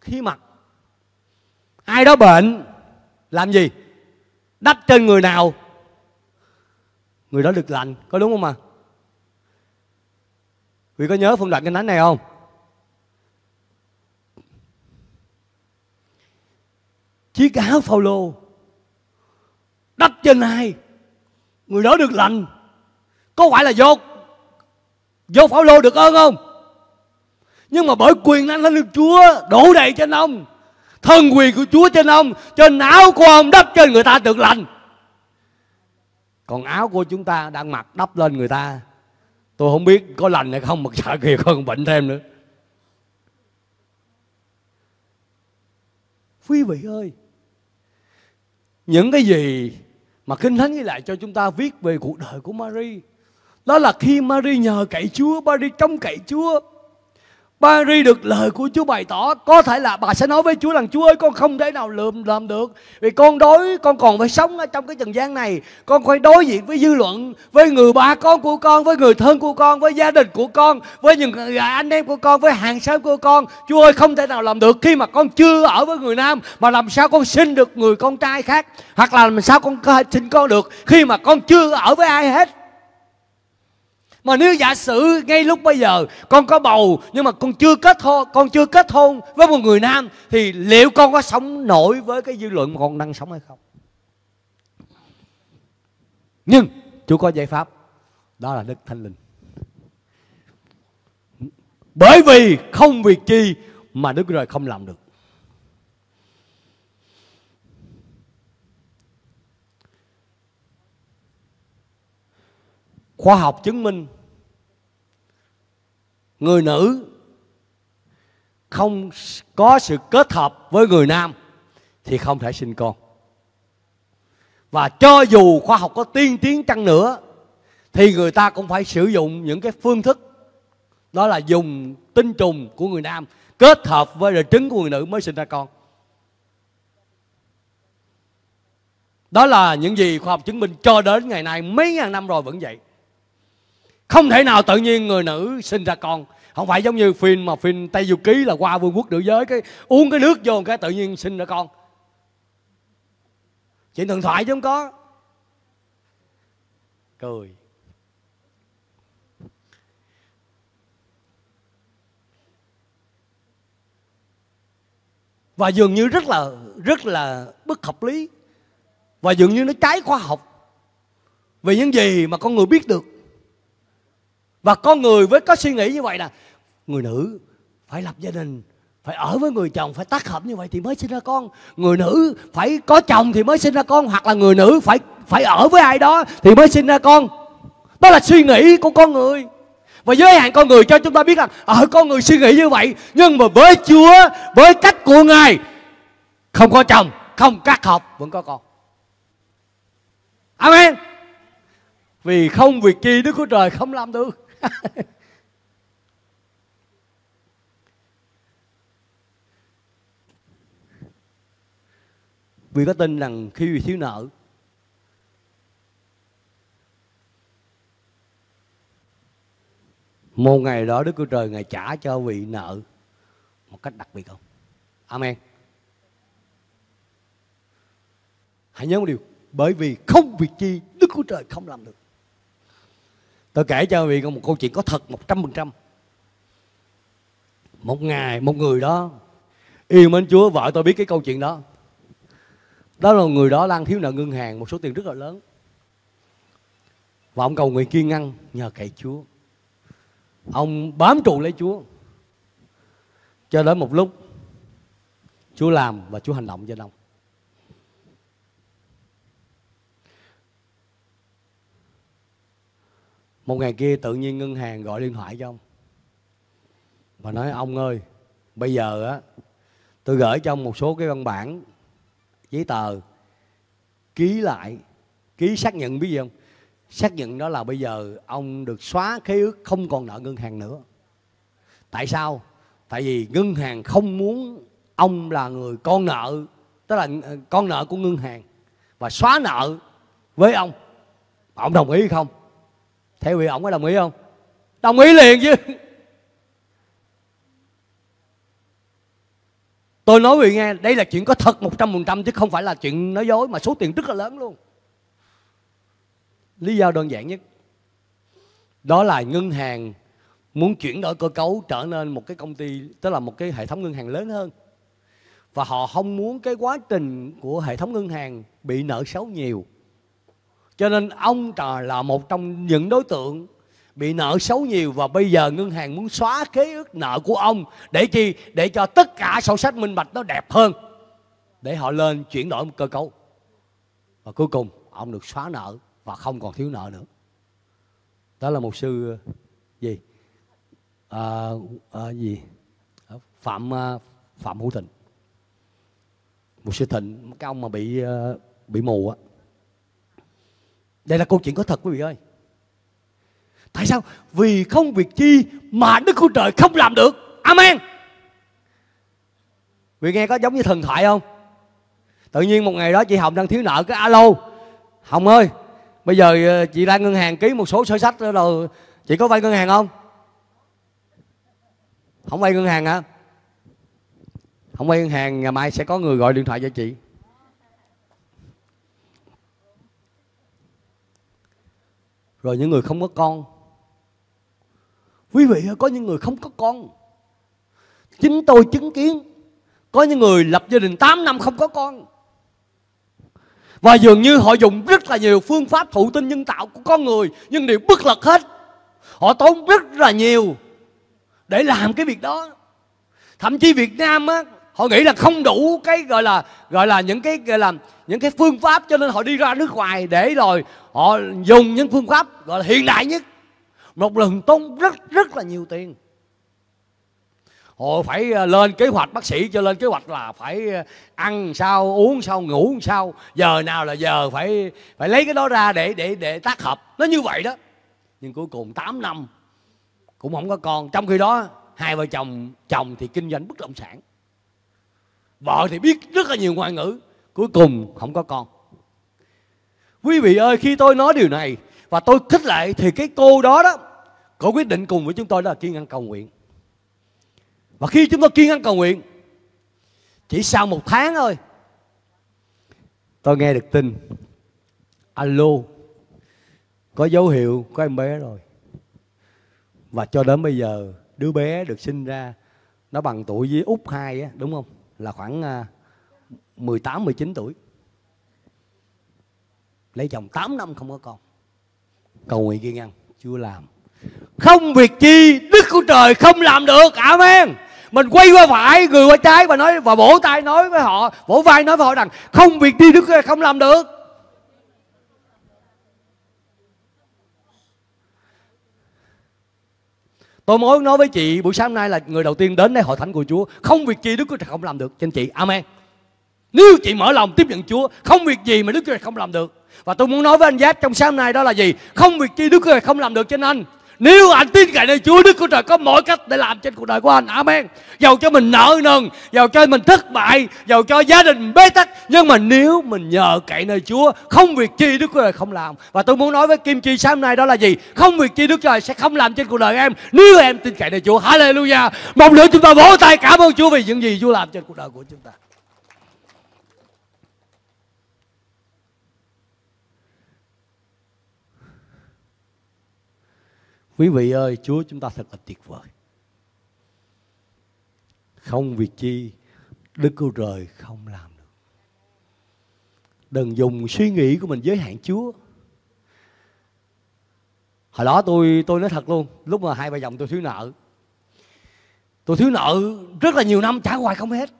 khi mặc ai đó bệnh làm gì? Đắp trên người nào? Người đó được lành, có đúng không mà? Vì có nhớ phân đoạn kinh thánh này không? Chiếc áo Phaolô đắp trên ai? Người đó được lành có phải là dột vô phảo lô được ơn không nhưng mà bởi quyền năng thánh đức chúa đổ đầy trên ông thân quyền của chúa trên ông trên áo của ông đắp trên người ta được lành còn áo của chúng ta đang mặc đắp lên người ta tôi không biết có lành hay không mà sợ kìa còn bệnh thêm nữa quý vị ơi những cái gì mà kinh thánh ghi lại cho chúng ta viết về cuộc đời của Mary đó là khi Mary nhờ cậy Chúa, Mary trông cậy Chúa. Mary được lời của Chúa bày tỏ. Có thể là bà sẽ nói với Chúa rằng Chúa ơi con không thể nào lượm làm được. Vì con đói, con còn phải sống ở trong cái trần gian này. Con phải đối diện với dư luận, với người bà con của con, với người thân của con, với gia đình của con, với những người anh em của con, với hàng xóm của con. Chúa ơi không thể nào làm được khi mà con chưa ở với người nam mà làm sao con xin được người con trai khác. Hoặc là làm sao con xin con được khi mà con chưa ở với ai hết mà nếu giả sử ngay lúc bây giờ con có bầu nhưng mà con chưa kết hôn con chưa kết hôn với một người nam thì liệu con có sống nổi với cái dư luận mà con đang sống hay không nhưng Chúa có giải pháp Đó là Đức thanh Linh Bởi vì không việc chi Mà Đức Trời không làm được Khoa học chứng minh người nữ không có sự kết hợp với người nam thì không thể sinh con và cho dù khoa học có tiên tiến chăng nữa thì người ta cũng phải sử dụng những cái phương thức đó là dùng tinh trùng của người nam kết hợp với đời trứng của người nữ mới sinh ra con đó là những gì khoa học chứng minh cho đến ngày nay mấy ngàn năm rồi vẫn vậy không thể nào tự nhiên người nữ sinh ra con không phải giống như phim mà phim tây du ký là qua vương quốc nữ giới cái uống cái nước vô cái tự nhiên sinh ra con chuyện thần thoại chứ không có cười và dường như rất là rất là bất hợp lý và dường như nó trái khoa học về những gì mà con người biết được và con người với có suy nghĩ như vậy là người nữ phải lập gia đình phải ở với người chồng phải tác hợp như vậy thì mới sinh ra con người nữ phải có chồng thì mới sinh ra con hoặc là người nữ phải phải ở với ai đó thì mới sinh ra con đó là suy nghĩ của con người và giới hạn con người cho chúng ta biết rằng ở ờ, con người suy nghĩ như vậy nhưng mà với chúa với cách của ngài không có chồng không các học vẫn có con amen vì không việc chi đức chúa trời không làm được vì có tin rằng khi bị thiếu nợ Một ngày đó Đức Chúa Trời Ngài trả cho vị nợ Một cách đặc biệt không? Amen Hãy nhớ một điều Bởi vì không việc chi Đức Chúa Trời không làm được tôi kể cho vị một câu chuyện có thật một trăm phần trăm một ngày một người đó yêu mến chúa vợ tôi biết cái câu chuyện đó đó là người đó đang thiếu nợ ngân hàng một số tiền rất là lớn và ông cầu nguyện kiên ngăn nhờ cậy chúa ông bám trụ lấy chúa cho đến một lúc chúa làm và chúa hành động cho ông một ngày kia tự nhiên ngân hàng gọi điện thoại cho ông và nói ông ơi bây giờ á tôi gửi cho ông một số cái văn bản giấy tờ ký lại ký xác nhận biết gì không xác nhận đó là bây giờ ông được xóa khế ước không còn nợ ngân hàng nữa tại sao tại vì ngân hàng không muốn ông là người con nợ tức là ờ, con nợ của ngân hàng và xóa nợ với ông ông đồng ý không thể huyện ổng có đồng ý không đồng ý liền chứ tôi nói với nghe đây là chuyện có thật một trăm phần trăm chứ không phải là chuyện nói dối mà số tiền rất là lớn luôn lý do đơn giản nhất đó là ngân hàng muốn chuyển đổi cơ cấu trở nên một cái công ty tức là một cái hệ thống ngân hàng lớn hơn và họ không muốn cái quá trình của hệ thống ngân hàng bị nợ xấu nhiều cho nên ông trời là một trong những đối tượng bị nợ xấu nhiều và bây giờ ngân hàng muốn xóa kế ước nợ của ông để chi để cho tất cả sổ sách minh bạch nó đẹp hơn để họ lên chuyển đổi một cơ cấu và cuối cùng ông được xóa nợ và không còn thiếu nợ nữa đó là một sư uh, gì à, à, gì à, phạm à, phạm hữu thịnh một sư thịnh cái ông mà bị à, bị mù á đây là câu chuyện có thật quý vị ơi. Tại sao? Vì không việc chi mà Đức Chúa Trời không làm được. Amen. Vì nghe có giống như thần thoại không? Tự nhiên một ngày đó chị Hồng đang thiếu nợ cái alo. Hồng ơi, bây giờ ờ, chị ra ngân hàng ký một số sổ sách rồi chị có vay ngân hàng không? Không vay ngân hàng hả? Không vay ngân hàng ngày mai sẽ có người gọi điện thoại cho chị. rồi những người không có con quý vị có những người không có con chính tôi chứng kiến có những người lập gia đình 8 năm không có con và dường như họ dùng rất là nhiều phương pháp thụ tinh nhân tạo của con người nhưng đều bất lực hết họ tốn rất là nhiều để làm cái việc đó thậm chí việt nam á họ nghĩ là không đủ cái gọi là gọi là những cái gọi là những cái phương pháp cho nên họ đi ra nước ngoài để rồi họ dùng những phương pháp gọi là hiện đại nhất một lần tốn rất rất là nhiều tiền họ phải ờ, lên kế hoạch bác sĩ cho lên kế hoạch là phải ờ, ăn sao uống sao ngủ sao giờ nào là giờ phải phải lấy cái đó ra để để để tác hợp nó như vậy đó nhưng cuối cùng 8 năm cũng không có con trong khi đó hai vợ chồng chồng thì kinh doanh bất động sản vợ thì biết rất là nhiều ngoại ngữ cuối cùng không có con quý vị ơi khi tôi nói điều này và tôi khích lại thì cái cô đó đó cô quyết định cùng với chúng tôi đó là kiên ăn cầu nguyện và khi chúng tôi kiên ăn cầu nguyện chỉ sau một tháng thôi tôi nghe được tin alo có dấu hiệu có em bé rồi và cho đến bây giờ đứa bé được sinh ra nó bằng tuổi với út hai á đúng không là khoảng 18 à, 19 tuổi. Lấy chồng 8 năm không có con. Cầu nguyện kiên ăn chưa làm. Không việc chi Đức của trời không làm được. Amen. Mình quay qua phải, người qua trái và nói và bổ tay nói với họ, vỗ vai nói với họ rằng không việc chi Đức không làm được. Tôi muốn nói với chị buổi sáng nay là người đầu tiên đến đây hội thánh của Chúa. Không việc gì Đức Chúa Trời không làm được cho anh chị. Amen. Nếu chị mở lòng tiếp nhận Chúa, không việc gì mà Đức Chúa Trời không làm được. Và tôi muốn nói với anh Giáp trong sáng nay đó là gì? Không việc chi Đức Chúa Trời không làm được trên anh. Nếu anh tin cậy nơi Chúa Đức của Trời có mọi cách để làm trên cuộc đời của anh. Amen. Dầu cho mình nợ nần, dầu cho mình thất bại, dầu cho gia đình bế tắc. Nhưng mà nếu mình nhờ cậy nơi Chúa, không việc chi Đức của Trời không làm. Và tôi muốn nói với Kim Chi sáng nay đó là gì? Không việc chi Đức Trời sẽ không làm trên cuộc đời em. Nếu em tin cậy nơi Chúa. Hallelujah. Một nữa chúng ta vỗ tay cảm ơn Chúa vì những gì Chúa làm trên cuộc đời của chúng ta. Quý vị ơi, Chúa chúng ta thật là tuyệt vời. Không việc chi, Đức Chúa Trời không làm được. Đừng dùng suy nghĩ của mình giới hạn Chúa. Hồi đó tôi tôi nói thật luôn, lúc mà hai bà chồng tôi thiếu nợ. Tôi thiếu nợ rất là nhiều năm trả hoài không hết.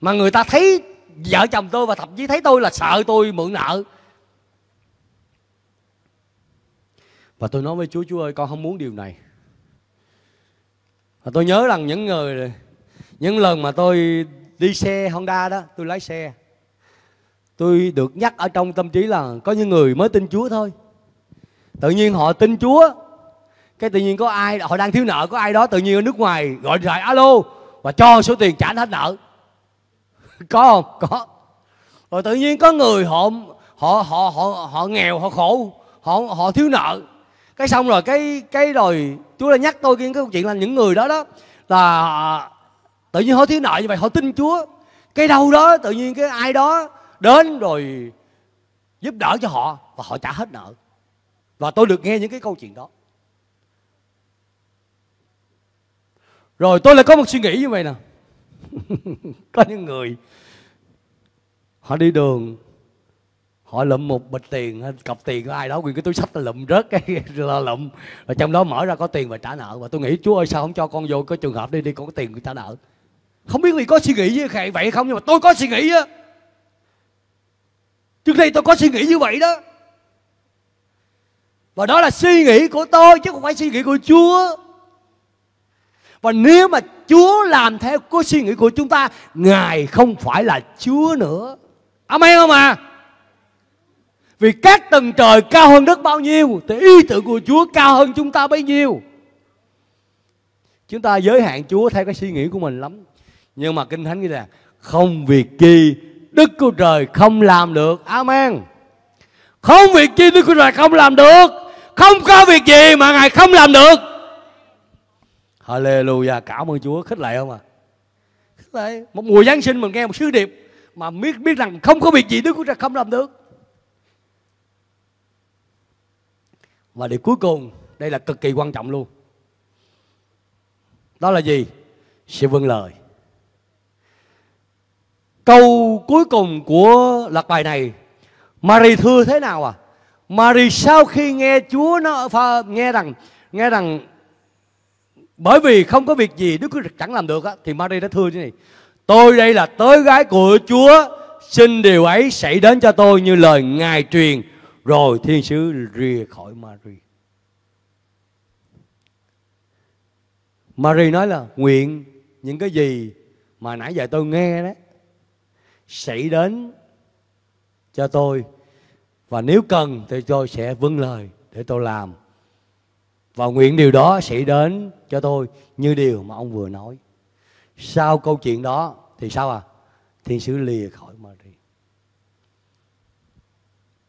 Mà người ta thấy vợ chồng tôi và thậm chí thấy tôi là sợ tôi mượn nợ Và tôi nói với Chúa, Chúa ơi con không muốn điều này. Và tôi nhớ rằng những người, những lần mà tôi đi xe Honda đó, tôi lái xe. Tôi được nhắc ở trong tâm trí là có những người mới tin Chúa thôi. Tự nhiên họ tin Chúa. Cái tự nhiên có ai, họ đang thiếu nợ, có ai đó tự nhiên ở nước ngoài gọi lại alo và cho số tiền trả hết nợ. có không? Có. Rồi tự nhiên có người họ họ họ họ họ nghèo, họ khổ, họ họ thiếu nợ cái xong rồi cái cái rồi chúa đã nhắc tôi cái câu chuyện là những người đó đó là à, tự nhiên họ thiếu nợ như vậy họ tin chúa cái đâu đó tự nhiên cái ai đó đến rồi giúp đỡ cho họ và họ trả hết nợ và tôi được nghe những cái câu chuyện đó rồi tôi lại có một suy nghĩ như vậy nè có những người họ đi đường họ lụm một bịch tiền cọc tiền của ai đó nguyên cái túi sách lụm rớt cái là lụm rồi trong đó mở ra có tiền và trả nợ và tôi nghĩ chúa ơi sao không cho con vô cái trường hợp đi đi có tiền trả nợ không biết người có suy nghĩ như vậy không nhưng mà tôi có suy nghĩ á trước đây tôi có suy nghĩ như vậy đó và đó là suy nghĩ của tôi chứ không phải suy nghĩ của chúa và nếu mà chúa làm theo cái suy nghĩ của chúng ta ngài không phải là chúa nữa amen không à vì các tầng trời cao hơn đất bao nhiêu Thì ý tưởng của Chúa cao hơn chúng ta bấy nhiêu Chúng ta giới hạn Chúa theo cái suy nghĩ của mình lắm Nhưng mà Kinh Thánh như là Không việc chi Đức của trời không làm được Amen Không việc chi Đức của trời không làm được Không có việc gì mà Ngài không làm được Hallelujah Cảm ơn Chúa khích lệ không à Khích lệ Một mùa Giáng sinh mình nghe một sứ điệp Mà biết biết rằng không có việc gì Đức của trời không làm được và điều cuối cùng đây là cực kỳ quan trọng luôn đó là gì sự vâng lời câu cuối cùng của loạt bài này Mary thưa thế nào à Mary sau khi nghe Chúa nó nghe rằng nghe rằng bởi vì không có việc gì Đức Chúa chẳng làm được á, thì Mary đã thưa như này tôi đây là tớ gái của Chúa xin điều ấy xảy đến cho tôi như lời Ngài truyền rồi thiên sứ rìa khỏi Mary. Mary nói là nguyện những cái gì mà nãy giờ tôi nghe đó xảy đến cho tôi và nếu cần thì tôi sẽ vâng lời để tôi làm và nguyện điều đó sẽ đến cho tôi như điều mà ông vừa nói sau câu chuyện đó thì sao à thiên sứ lìa khỏi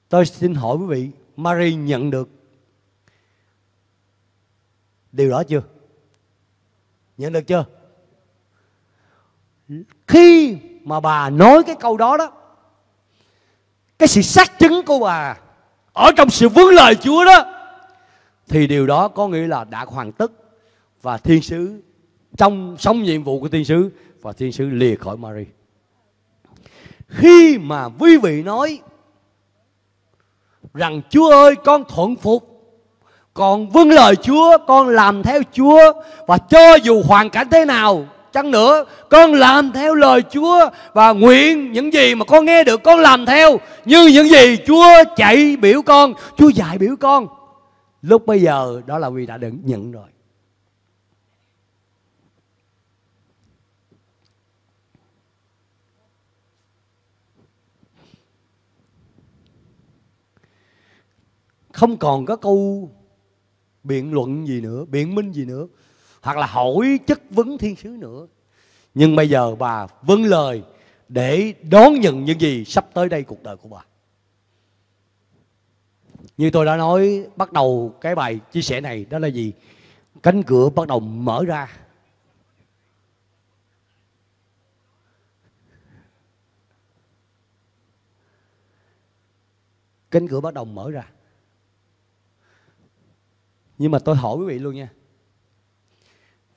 Tôi xin hỏi quý vị, Mary nhận được điều đó chưa? Nhận được chưa? Khi mà bà nói cái câu đó đó, cái sự xác chứng của bà ở trong sự vướng lời Chúa đó thì điều đó có nghĩa là đã hoàn tất và thiên sứ trong sống nhiệm vụ của thiên sứ và thiên sứ lìa khỏi Mary. Khi mà quý vị nói rằng Chúa ơi con thuận phục con vâng lời Chúa con làm theo Chúa và cho dù hoàn cảnh thế nào chăng nữa con làm theo lời Chúa và nguyện những gì mà con nghe được con làm theo như những gì Chúa chạy biểu con Chúa dạy biểu con lúc bây giờ đó là vì đã được nhận rồi không còn có câu biện luận gì nữa biện minh gì nữa hoặc là hỏi chất vấn thiên sứ nữa nhưng bây giờ bà vâng lời để đón nhận những gì sắp tới đây cuộc đời của bà như tôi đã nói bắt đầu cái bài chia sẻ này đó là gì cánh cửa bắt đầu mở ra cánh cửa bắt đầu mở ra nhưng mà tôi hỏi quý vị luôn nha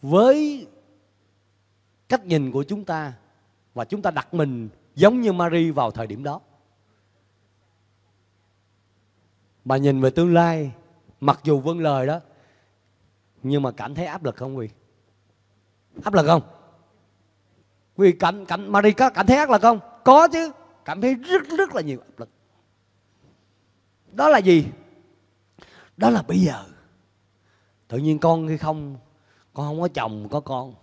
với cách nhìn của chúng ta và chúng ta đặt mình giống như Mary vào thời điểm đó mà nhìn về tương lai mặc dù vâng lời đó nhưng mà cảm thấy áp lực không quý vị áp lực không quý vị cảm cảm Mary có cảm thấy áp lực không có chứ cảm thấy rất rất là nhiều áp lực đó là gì đó là bây giờ tự nhiên con hay không con không có chồng có con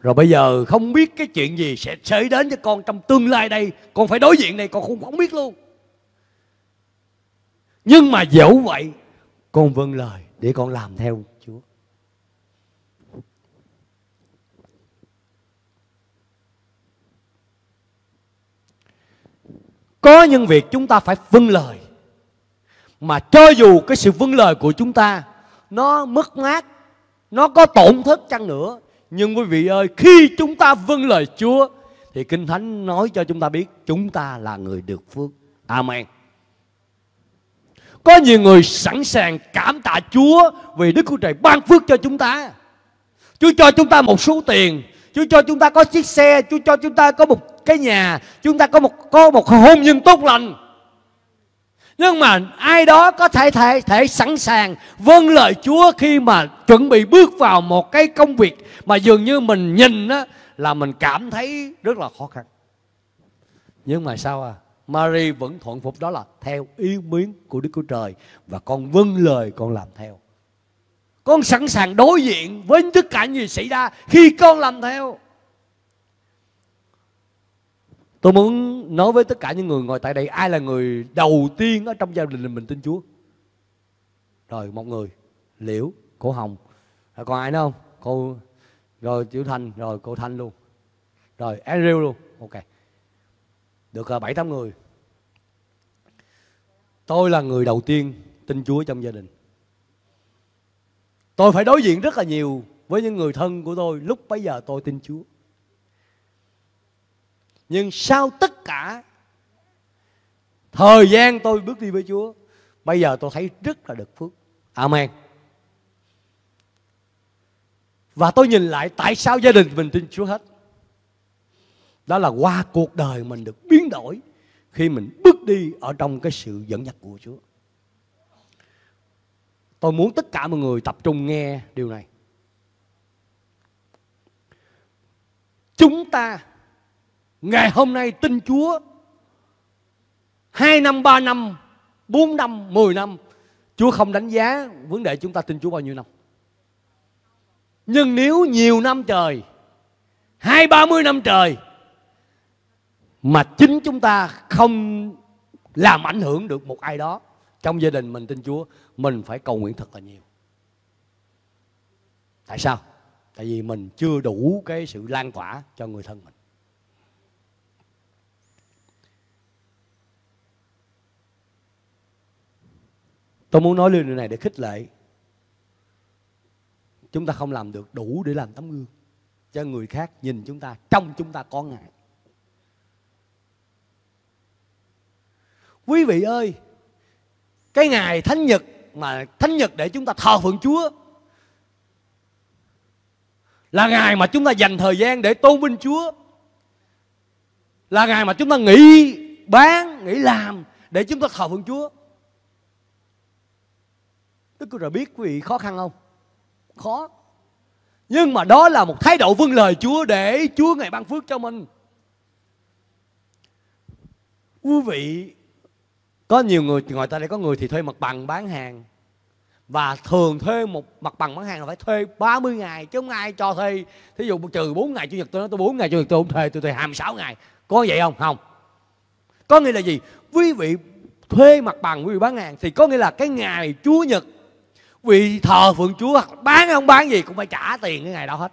rồi bây giờ không biết cái chuyện gì sẽ xảy đến cho con trong tương lai đây con phải đối diện này con cũng không biết luôn nhưng mà dẫu vậy con vâng lời để con làm theo chúa có những việc chúng ta phải vâng lời mà cho dù cái sự vâng lời của chúng ta nó mất mát nó có tổn thất chăng nữa nhưng quý vị ơi khi chúng ta vâng lời chúa thì kinh thánh nói cho chúng ta biết chúng ta là người được phước amen có nhiều người sẵn sàng cảm tạ chúa vì đức chúa trời ban phước cho chúng ta chúa cho chúng ta một số tiền chúa cho chúng ta có chiếc xe chúa cho chúng ta có một cái nhà chúng ta có một có một hôn nhân tốt lành nhưng mà ai đó có thể thể thể sẵn sàng vâng lời Chúa khi mà chuẩn bị bước vào một cái công việc mà dường như mình nhìn đó là mình cảm thấy rất là khó khăn. Nhưng mà sao à? Mary vẫn thuận phục đó là theo ý muốn của Đức Chúa Trời và con vâng lời con làm theo. Con sẵn sàng đối diện với tất cả những gì xảy ra khi con làm theo. Tôi muốn nói với tất cả những người ngồi tại đây Ai là người đầu tiên ở trong gia đình mình tin Chúa Rồi một người Liễu, cô Hồng Rồi còn ai nữa không? Cô Rồi Tiểu Thanh, rồi cô Thanh luôn Rồi Andrew luôn Ok Được 7-8 à, người Tôi là người đầu tiên tin Chúa trong gia đình Tôi phải đối diện rất là nhiều với những người thân của tôi lúc bấy giờ tôi tin Chúa nhưng sau tất cả thời gian tôi bước đi với chúa bây giờ tôi thấy rất là được phước amen và tôi nhìn lại tại sao gia đình mình tin chúa hết đó là qua cuộc đời mình được biến đổi khi mình bước đi ở trong cái sự dẫn dắt của chúa tôi muốn tất cả mọi người tập trung nghe điều này chúng ta Ngày hôm nay tin Chúa hai năm, ba năm, bốn năm, mười năm Chúa không đánh giá vấn đề chúng ta tin Chúa bao nhiêu năm Nhưng nếu nhiều năm trời hai ba mươi năm trời mà chính chúng ta không làm ảnh hưởng được một ai đó trong gia đình mình tin Chúa mình phải cầu nguyện thật là nhiều tại sao tại vì mình chưa đủ cái sự lan tỏa cho người thân mình Tôi muốn nói lên điều này để khích lệ. Chúng ta không làm được đủ để làm tấm gương cho người khác nhìn chúng ta, trong chúng ta có ngại. Quý vị ơi, cái ngày Thánh Nhật mà Thánh Nhật để chúng ta thờ phượng Chúa là ngày mà chúng ta dành thời gian để tôn vinh Chúa là ngày mà chúng ta nghỉ bán nghỉ làm để chúng ta thờ phượng Chúa Đức Chúa Trời biết quý vị khó khăn không? Khó. Nhưng mà đó là một thái độ vâng lời Chúa để Chúa ngày ban phước cho mình. Quý vị có nhiều người ngoài ta đây có người thì thuê mặt bằng bán hàng và thường thuê một mặt bằng bán hàng là phải thuê 30 ngày chứ không ai cho thuê thí dụ trừ 4 ngày chủ nhật tôi nói tôi 4 ngày chủ nhật tôi không thuê tôi thuê 26 ngày có vậy không không có nghĩa là gì quý vị thuê mặt bằng quý vị bán hàng thì có nghĩa là cái ngày chúa nhật vì thờ phượng chúa hoặc bán hay không bán gì cũng phải trả tiền cái ngày đó hết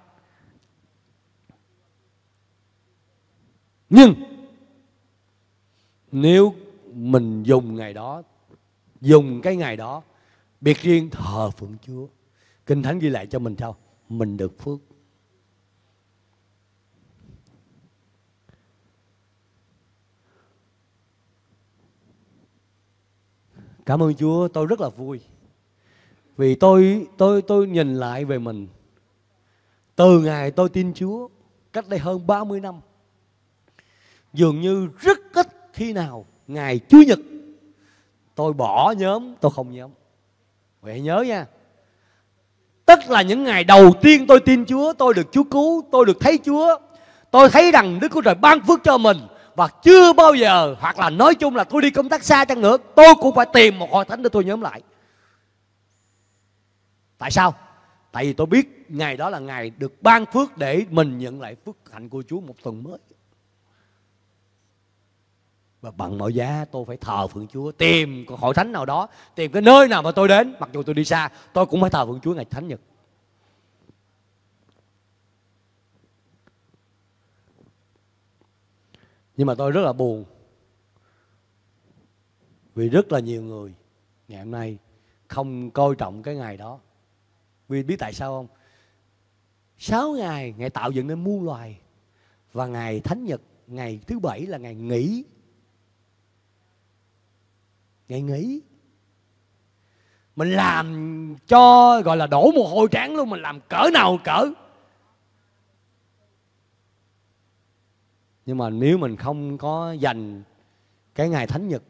nhưng nếu mình dùng ngày đó dùng cái ngày đó biệt riêng thờ phượng chúa kinh thánh ghi lại cho mình sao mình được phước cảm ơn chúa tôi rất là vui vì tôi tôi tôi nhìn lại về mình từ ngày tôi tin Chúa cách đây hơn 30 năm dường như rất ít khi nào ngày Chúa nhật tôi bỏ nhóm tôi không nhóm vậy nhớ nha tức là những ngày đầu tiên tôi tin Chúa tôi được Chúa cứu tôi được thấy Chúa tôi thấy rằng Đức Chúa Trời ban phước cho mình và chưa bao giờ hoặc là nói chung là tôi đi công tác xa chăng nữa tôi cũng phải tìm một hội thánh để tôi nhóm lại tại sao tại vì tôi biết ngày đó là ngày được ban phước để mình nhận lại phước hạnh của chúa một tuần mới và bằng mọi giá tôi phải thờ phượng chúa tìm cái hội thánh nào đó tìm cái nơi nào mà tôi đến mặc dù tôi đi xa tôi cũng phải thờ phượng chúa ngày thánh nhật nhưng mà tôi rất là buồn vì rất là nhiều người ngày hôm nay không coi trọng cái ngày đó vì biết tại sao không? Sáu ngày Ngài tạo dựng nên muôn loài Và ngày Thánh Nhật Ngày thứ bảy là ngày nghỉ Ngày nghỉ Mình làm cho gọi là đổ mồ hôi tráng luôn Mình làm cỡ nào cỡ Nhưng mà nếu mình không có dành Cái ngày Thánh Nhật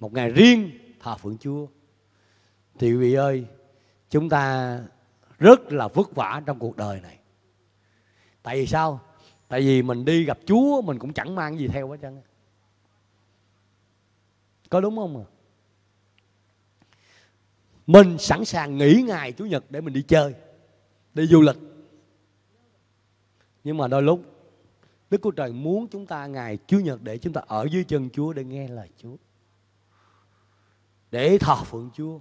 Một ngày riêng thờ Phượng Chúa Thì quý vị ơi chúng ta rất là vất vả trong cuộc đời này tại vì sao tại vì mình đi gặp chúa mình cũng chẳng mang gì theo hết trơn có đúng không à? mình sẵn sàng nghỉ ngày chủ nhật để mình đi chơi đi du lịch nhưng mà đôi lúc đức chúa trời muốn chúng ta ngày chủ nhật để chúng ta ở dưới chân chúa để nghe lời chúa để thờ phượng chúa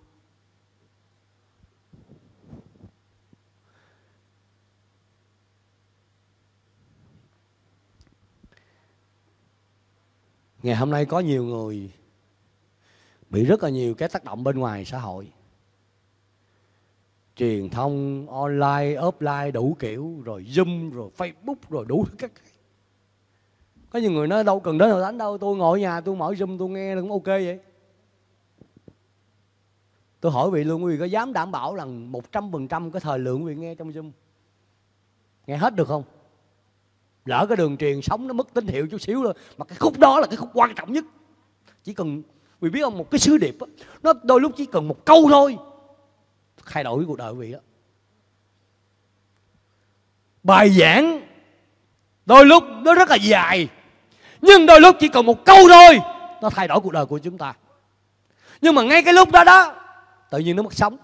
ngày hôm nay có nhiều người bị rất là nhiều cái tác động bên ngoài xã hội truyền thông online offline đủ kiểu rồi zoom rồi facebook rồi đủ thứ các có nhiều người nói đâu cần đến hội thánh đâu tôi ngồi ở nhà tôi mở zoom tôi nghe là cũng ok vậy tôi hỏi vị luôn quý vị có dám đảm bảo rằng 100% cái thời lượng quý vị nghe trong zoom nghe hết được không lỡ cái đường truyền sống nó mất tín hiệu chút xíu thôi mà cái khúc đó là cái khúc quan trọng nhất chỉ cần vì biết không một cái sứ điệp đó, nó đôi lúc chỉ cần một câu thôi thay đổi cuộc đời quý vị đó bài giảng đôi lúc nó rất là dài nhưng đôi lúc chỉ cần một câu thôi nó thay đổi cuộc đời của chúng ta nhưng mà ngay cái lúc đó đó tự nhiên nó mất sống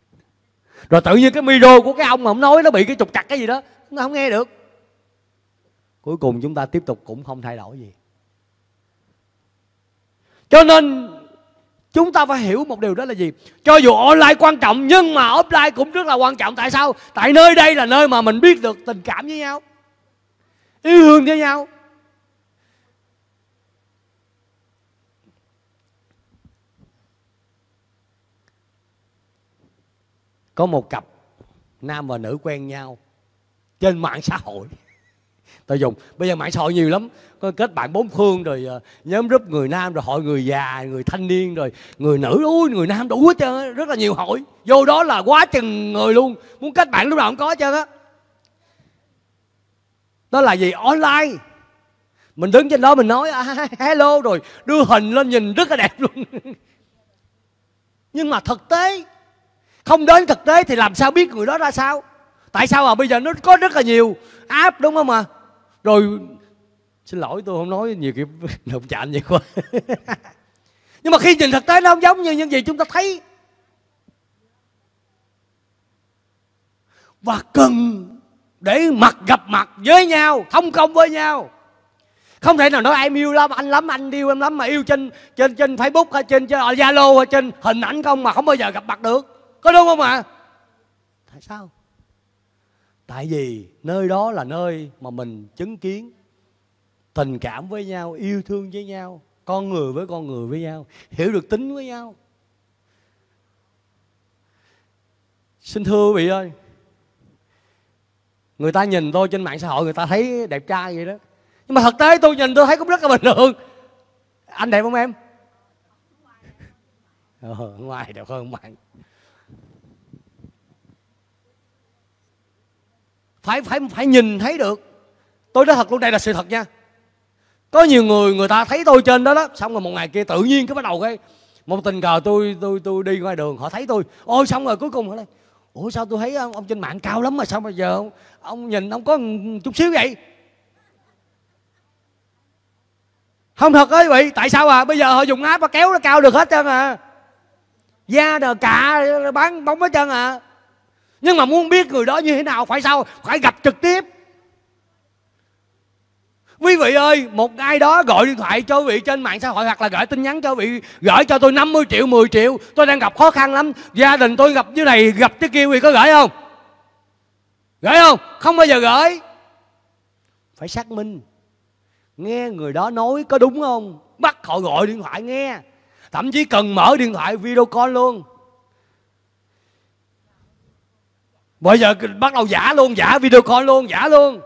rồi tự nhiên cái micro của cái ông mà ông nói nó bị cái trục chặt cái gì đó nó không nghe được cuối cùng chúng ta tiếp tục cũng không thay đổi gì cho nên chúng ta phải hiểu một điều đó là gì cho dù online quan trọng nhưng mà offline cũng rất là quan trọng tại sao tại nơi đây là nơi mà mình biết được tình cảm với nhau yêu thương với nhau có một cặp nam và nữ quen nhau trên mạng xã hội tôi dùng bây giờ mạng xã hội nhiều lắm có kết bạn bốn phương rồi ờ, nhóm group người nam rồi hội người già người thanh niên rồi người nữ ui người nam đủ hết trơn rất là nhiều hội vô đó là quá chừng người luôn muốn kết bạn lúc nào cũng có hết trơn á đó là gì online mình đứng trên đó mình nói ah, hello rồi đưa hình lên nhìn rất là đẹp luôn nhưng mà thực tế không đến thực tế thì làm sao biết người đó ra sao tại sao à bây giờ nó có rất là nhiều app đúng không à rồi xin lỗi tôi không nói nhiều kiểu động chạm vậy quá nhưng mà khi nhìn thực tế nó không giống như những gì chúng ta thấy và cần để mặt gặp mặt với nhau thông công với nhau không thể nào nói em yêu lắm anh lắm anh yêu em lắm mà yêu trên trên trên facebook hay trên zalo hay trên hình ảnh không mà không bao giờ gặp mặt được có đúng không ạ à? tại sao tại vì nơi đó là nơi mà mình chứng kiến tình cảm với nhau yêu thương với nhau con người với con người với nhau hiểu được tính với nhau xin thưa quý vị ơi người ta nhìn tôi trên mạng xã hội người ta thấy đẹp trai vậy đó nhưng mà thực tế tôi nhìn tôi thấy cũng rất là bình thường anh đẹp không em ờ, ngoài đẹp hơn bạn phải phải phải nhìn thấy được tôi nói thật luôn đây là sự thật nha có nhiều người người ta thấy tôi trên đó đó xong rồi một ngày kia tự nhiên cái bắt đầu cái một tình cờ tôi tôi tôi đi ngoài đường họ thấy tôi ôi xong rồi cuối cùng họ đây ủa sao tôi thấy ông, ờ, ông trên mạng cao lắm mà sao bây giờ ông, ông nhìn ông có chút xíu vậy không thật á quý tại sao à bây giờ họ dùng áp mà kéo nó cao được hết trơn à da đờ cà bán bóng hết trơn à nhưng mà muốn biết người đó như thế nào phải sao phải gặp trực tiếp quý vị ơi một ai đó gọi điện thoại cho vị trên mạng xã hội hoặc là gửi tin nhắn cho vị gửi cho tôi 50 triệu 10 triệu tôi đang gặp khó khăn lắm gia đình tôi gặp như này gặp thế kia quý có gửi không gửi không không bao giờ gửi phải xác minh nghe người đó nói có đúng không bắt họ gọi điện thoại nghe thậm chí cần mở điện thoại video call luôn bây giờ bắt đầu giả luôn giả video call luôn giả luôn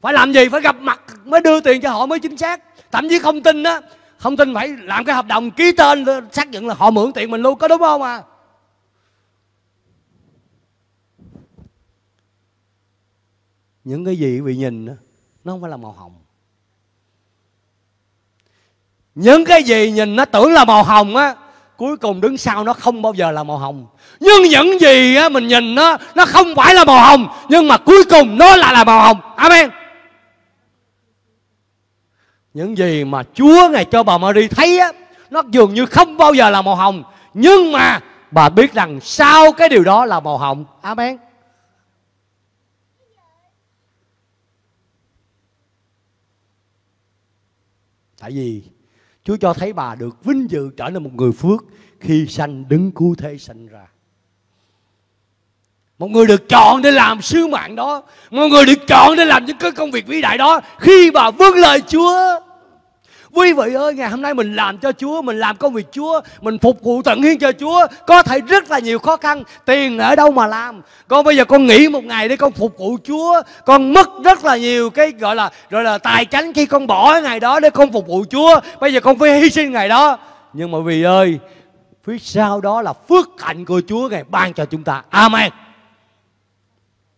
phải làm gì phải gặp mặt mới đưa tiền cho họ mới chính xác thậm chí không tin á không tin phải làm cái hợp đồng ký tên xác nhận là họ mượn tiền mình luôn có đúng không à những cái gì bị nhìn nó không phải là màu hồng những cái gì nhìn nó tưởng là màu hồng á cuối cùng đứng sau nó không bao giờ là màu hồng nhưng những gì á, mình nhìn nó nó không phải là màu hồng nhưng mà cuối cùng nó lại là màu hồng amen những gì mà Chúa ngài cho bà Mary thấy á, nó dường như không bao giờ là màu hồng nhưng mà bà biết rằng sau cái điều đó là màu hồng amen tại vì Chúa cho thấy bà được vinh dự trở nên một người phước khi sanh đứng cứu thế sanh ra. Một người được chọn để làm sứ mạng đó Một người được chọn để làm những cái công việc vĩ đại đó Khi bà vâng lời Chúa Quý vị ơi, ngày hôm nay mình làm cho Chúa, mình làm công việc Chúa, mình phục vụ tận hiến cho Chúa, có thể rất là nhiều khó khăn, tiền ở đâu mà làm. Con bây giờ con nghỉ một ngày để con phục vụ Chúa, con mất rất là nhiều cái gọi là gọi là tài chánh khi con bỏ ngày đó để con phục vụ Chúa. Bây giờ con phải hy sinh ngày đó. Nhưng mà vì ơi, phía sau đó là phước hạnh của Chúa ngày ban cho chúng ta. Amen.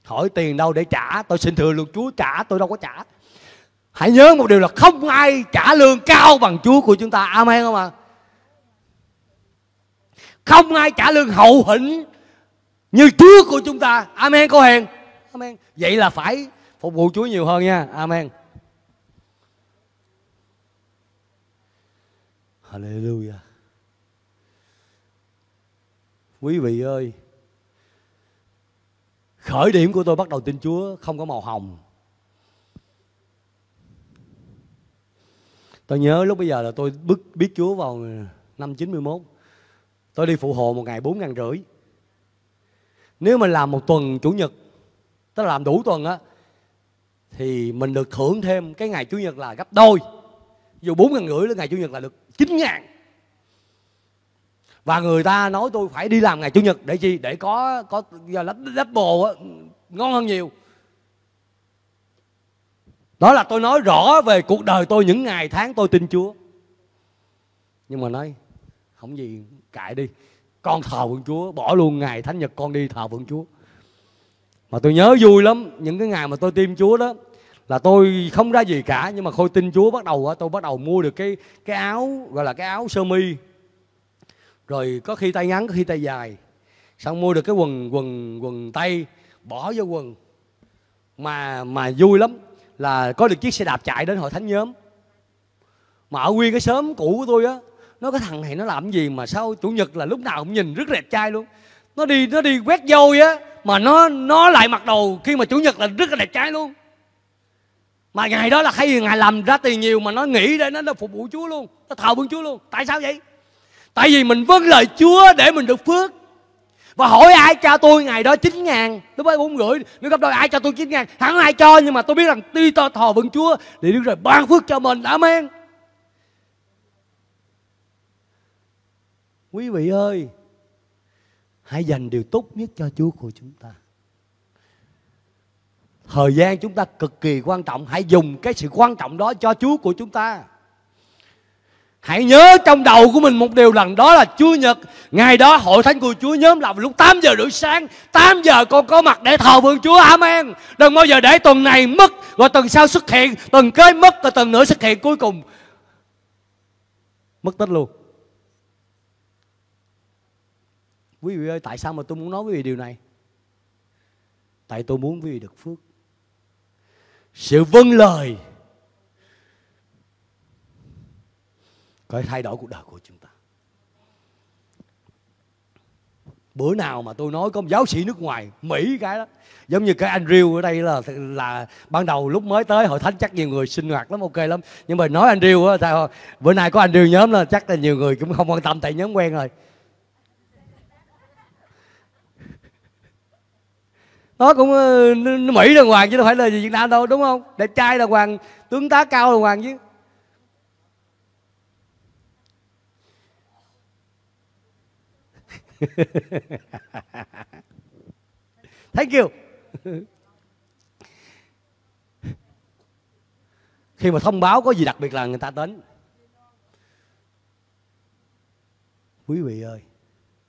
Hỏi tiền đâu để trả, tôi xin thưa luôn Chúa trả, tôi đâu có trả hãy nhớ một điều là không ai trả lương cao bằng chúa của chúng ta amen không ạ à? không ai trả lương hậu hĩnh như chúa của chúng ta amen cô hèn amen vậy là phải phục vụ chúa nhiều hơn nha amen Hallelujah. Quý vị ơi, khởi điểm của tôi bắt đầu tin Chúa không có màu hồng, tôi nhớ lúc bây giờ là tôi bước biết Chúa vào năm 91 tôi đi phụ hộ một ngày bốn ngàn rưỡi nếu mà làm một tuần chủ nhật tức là làm đủ tuần á thì mình được thưởng thêm cái ngày chủ nhật là gấp đôi dù bốn ngàn rưỡi đến ngày chủ nhật là được chín ngàn và người ta nói tôi phải đi làm ngày chủ nhật để chi để có có giờ lách lách bồ á ngon hơn nhiều đó là tôi nói rõ về cuộc đời tôi những ngày tháng tôi tin chúa nhưng mà nói không gì cãi đi con thờ vượng chúa bỏ luôn ngày thánh nhật con đi thờ vượng chúa mà tôi nhớ vui lắm những cái ngày mà tôi tin chúa đó là tôi không ra gì cả nhưng mà khôi tin chúa bắt đầu tôi bắt đầu mua được cái cái áo gọi là cái áo sơ mi rồi có khi tay ngắn có khi tay dài xong mua được cái quần quần quần tay bỏ vô quần mà mà vui lắm là có được chiếc xe đạp chạy đến hội thánh nhóm mà ở nguyên cái sớm cũ của tôi á nó cái thằng này nó làm gì mà sao chủ nhật là lúc nào cũng nhìn rất đẹp trai luôn nó đi nó đi quét dâu á mà nó nó lại mặc đồ khi mà chủ nhật là rất là đẹp trai luôn mà ngày đó là hay ngày làm ra tiền nhiều mà nó nghĩ ra nó, nó phục vụ chúa luôn nó thờ vương chúa luôn tại sao vậy tại vì mình vâng lời chúa để mình được phước và hỏi ai cho tôi ngày đó 9 ngàn tôi mới bốn gửi. nếu gấp đôi ai cho tôi 9 ngàn hẳn ai cho nhưng mà tôi biết rằng tuy to thò vững chúa thì đức rồi ban phước cho mình đã men quý vị ơi hãy dành điều tốt nhất cho chúa của chúng ta thời gian chúng ta cực kỳ quan trọng hãy dùng cái sự quan trọng đó cho chúa của chúng ta Hãy nhớ trong đầu của mình một điều rằng đó là Chúa Nhật. Ngày đó hội thánh của Chúa nhóm là lúc 8 giờ rưỡi sáng. 8 giờ con có mặt để thờ vương Chúa. Amen. Đừng bao giờ để tuần này mất. Rồi tuần sau xuất hiện. Tuần kế mất. Rồi tuần nữa xuất hiện cuối cùng. Mất tích luôn. Quý vị ơi tại sao mà tôi muốn nói với vị điều này? Tại tôi muốn quý vị được phước. Sự vâng lời Có thay đổi cuộc đời của chúng ta bữa nào mà tôi nói có một giáo sĩ nước ngoài mỹ cái đó giống như cái anh riêu ở đây là là ban đầu lúc mới tới hội thánh chắc nhiều người sinh hoạt lắm ok lắm nhưng mà nói anh riêu á sao bữa nay có anh riêu nhóm là chắc là nhiều người cũng không quan tâm tại nhóm quen rồi nó cũng nó ờ, mỹ đàng hoàng chứ đâu phải là gì việt nam đâu đúng không đẹp trai đàng hoàng tướng tá cao đàng hoàng chứ Thank you. Khi mà thông báo có gì đặc biệt là người ta đến. Quý vị ơi,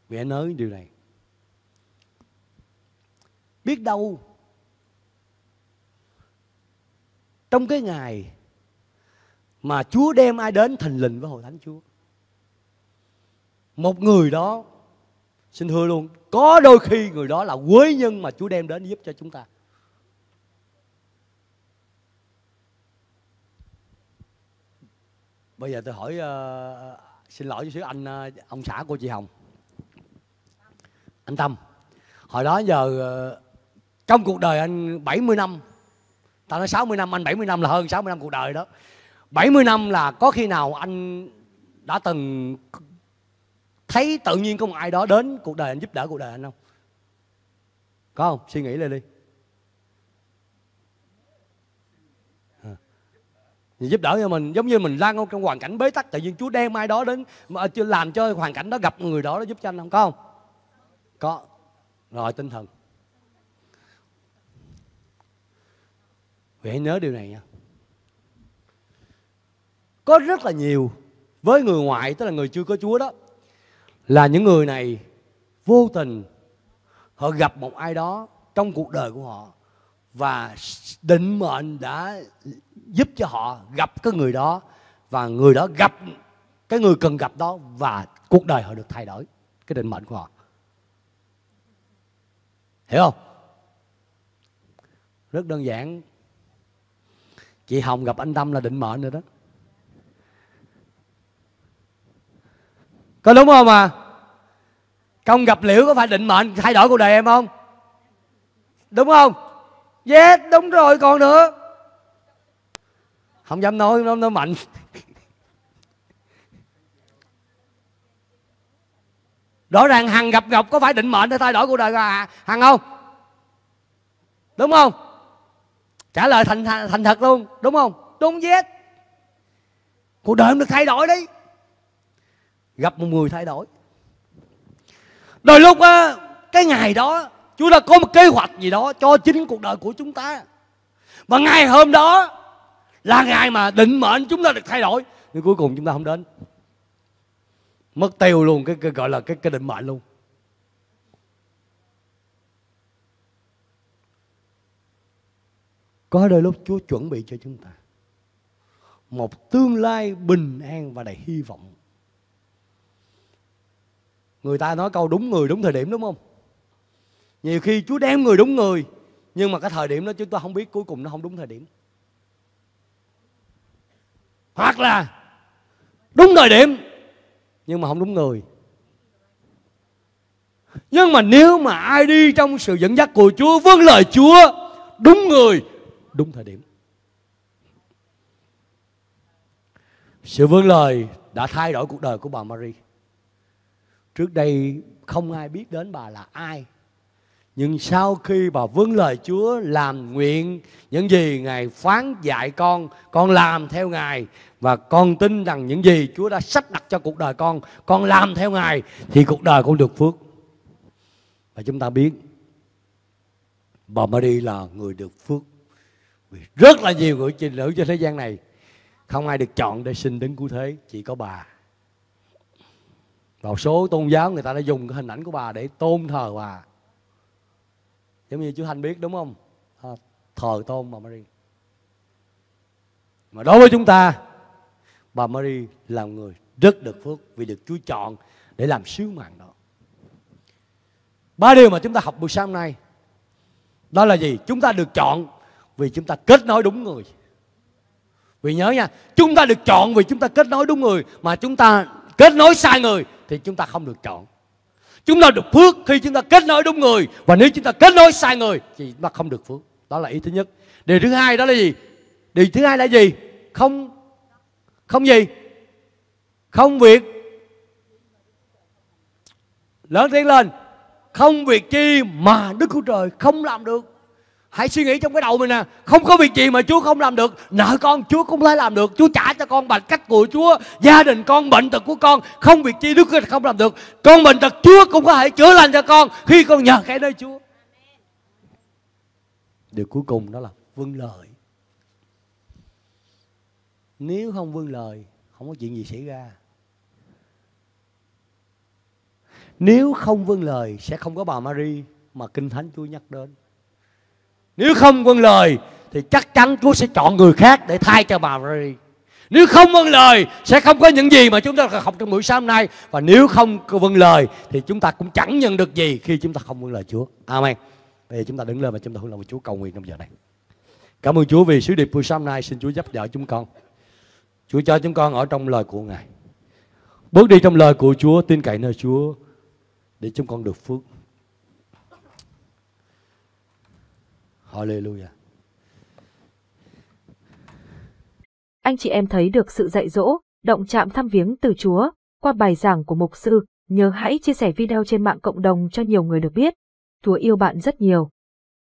mẹ nói điều này. Biết đâu trong cái ngày mà Chúa đem ai đến thành linh với hội thánh Chúa. Một người đó xin thưa luôn có đôi khi người đó là quế nhân mà chúa đem đến giúp cho chúng ta bây giờ tôi hỏi uh, xin lỗi chút xíu anh uh, ông xã của chị hồng anh tâm hồi đó giờ uh, trong cuộc đời anh 70 năm tao nói 60 năm anh 70 năm là hơn 60 năm cuộc đời đó 70 năm là có khi nào anh đã từng thấy tự nhiên có một ai đó đến cuộc đời anh giúp đỡ cuộc đời anh không có không suy nghĩ lên đi giúp đỡ cho mình giống như mình đang trong hoàn cảnh bế tắc tự nhiên Chúa đem ai đó đến mà làm cho hoàn cảnh đó gặp người đó nó giúp cho anh không có không có rồi tinh thần vậy hãy nhớ điều này nha có rất là nhiều với người ngoại tức là người chưa có Chúa đó là những người này vô tình họ gặp một ai đó trong cuộc đời của họ và định mệnh đã giúp cho họ gặp cái người đó và người đó gặp cái người cần gặp đó và cuộc đời họ được thay đổi cái định mệnh của họ hiểu không rất đơn giản chị hồng gặp anh tâm là định mệnh rồi đó có đúng không à công gặp liễu có phải định mệnh thay đổi cuộc đời em không đúng không yes đúng rồi còn nữa không dám nói nó nó mạnh rõ ràng hằng gặp ngọc có phải định mệnh để thay đổi cuộc đời à, hằng không đúng không trả lời thành thành, thành thật luôn đúng không đúng yes cuộc đời em được thay đổi đấy gặp một người thay đổi đôi lúc á, cái ngày đó chúa đã có một kế hoạch gì đó cho chính cuộc đời của chúng ta và ngày hôm đó là ngày mà định mệnh chúng ta được thay đổi nhưng cuối cùng chúng ta không đến mất tiêu luôn cái, cái gọi là cái cái định mệnh luôn có đôi lúc chúa chuẩn bị cho chúng ta một tương lai bình an và đầy hy vọng Người ta nói câu đúng người đúng thời điểm đúng không? Nhiều khi Chúa đem người đúng người Nhưng mà cái thời điểm đó chúng ta không biết cuối cùng nó không đúng thời điểm Hoặc là đúng thời điểm Nhưng mà không đúng người Nhưng mà nếu mà ai đi trong sự dẫn dắt của Chúa Vâng lời Chúa Đúng người Đúng thời điểm Sự vâng lời đã thay đổi cuộc đời của bà Marie Trước đây không ai biết đến bà là ai. Nhưng sau khi bà vâng lời Chúa làm nguyện những gì Ngài phán dạy con, con làm theo Ngài và con tin rằng những gì Chúa đã sắp đặt cho cuộc đời con, con làm theo Ngài thì cuộc đời con được phước. Và chúng ta biết bà Mary là người được phước. Vì rất là nhiều người trình nữ trên thế gian này không ai được chọn để sinh đến cứu thế, chỉ có bà và một số tôn giáo người ta đã dùng cái hình ảnh của bà để tôn thờ bà giống như chú thanh biết đúng không à, thờ tôn bà Mary mà đối với chúng ta bà Mary là người rất được phước vì được Chúa chọn để làm sứ mạng đó ba điều mà chúng ta học buổi sáng hôm nay đó là gì chúng ta được chọn vì chúng ta kết nối đúng người vì nhớ nha chúng ta được chọn vì chúng ta kết nối đúng người mà chúng ta kết nối sai người thì chúng ta không được chọn chúng ta được phước khi chúng ta kết nối đúng người và nếu chúng ta kết nối sai người thì chúng ta không được phước đó là ý thứ nhất điều thứ hai đó là gì điều thứ hai là gì không không gì không việc lớn tiếng lên không việc chi mà đức chúa trời không làm được hãy suy nghĩ trong cái đầu mình nè không có việc gì mà chúa không làm được nợ con chúa cũng lấy làm được chúa trả cho con bằng cách của chúa gia đình con bệnh tật của con không việc chi đức không làm được con bệnh tật chúa cũng có thể chữa lành cho con khi con nhờ cái nơi chúa điều cuối cùng đó là vâng lời nếu không vâng lời không có chuyện gì xảy ra nếu không vâng lời sẽ không có bà Mary mà kinh thánh Chúa nhắc đến nếu không vâng lời thì chắc chắn Chúa sẽ chọn người khác để thay cho bà Mary. Nếu không vâng lời sẽ không có những gì mà chúng ta học trong buổi sáng hôm nay và nếu không vâng lời thì chúng ta cũng chẳng nhận được gì khi chúng ta không vâng lời Chúa. Amen. Bây giờ chúng ta đứng lên và chúng ta hướng lòng Chúa cầu nguyện trong giờ này. Cảm ơn Chúa vì sứ điệp buổi sáng hôm nay xin Chúa giúp đỡ chúng con. Chúa cho chúng con ở trong lời của Ngài. Bước đi trong lời của Chúa, tin cậy nơi Chúa để chúng con được phước. Hallelujah. Anh chị em thấy được sự dạy dỗ, động chạm thăm viếng từ Chúa qua bài giảng của mục sư, nhớ hãy chia sẻ video trên mạng cộng đồng cho nhiều người được biết. Chúa yêu bạn rất nhiều.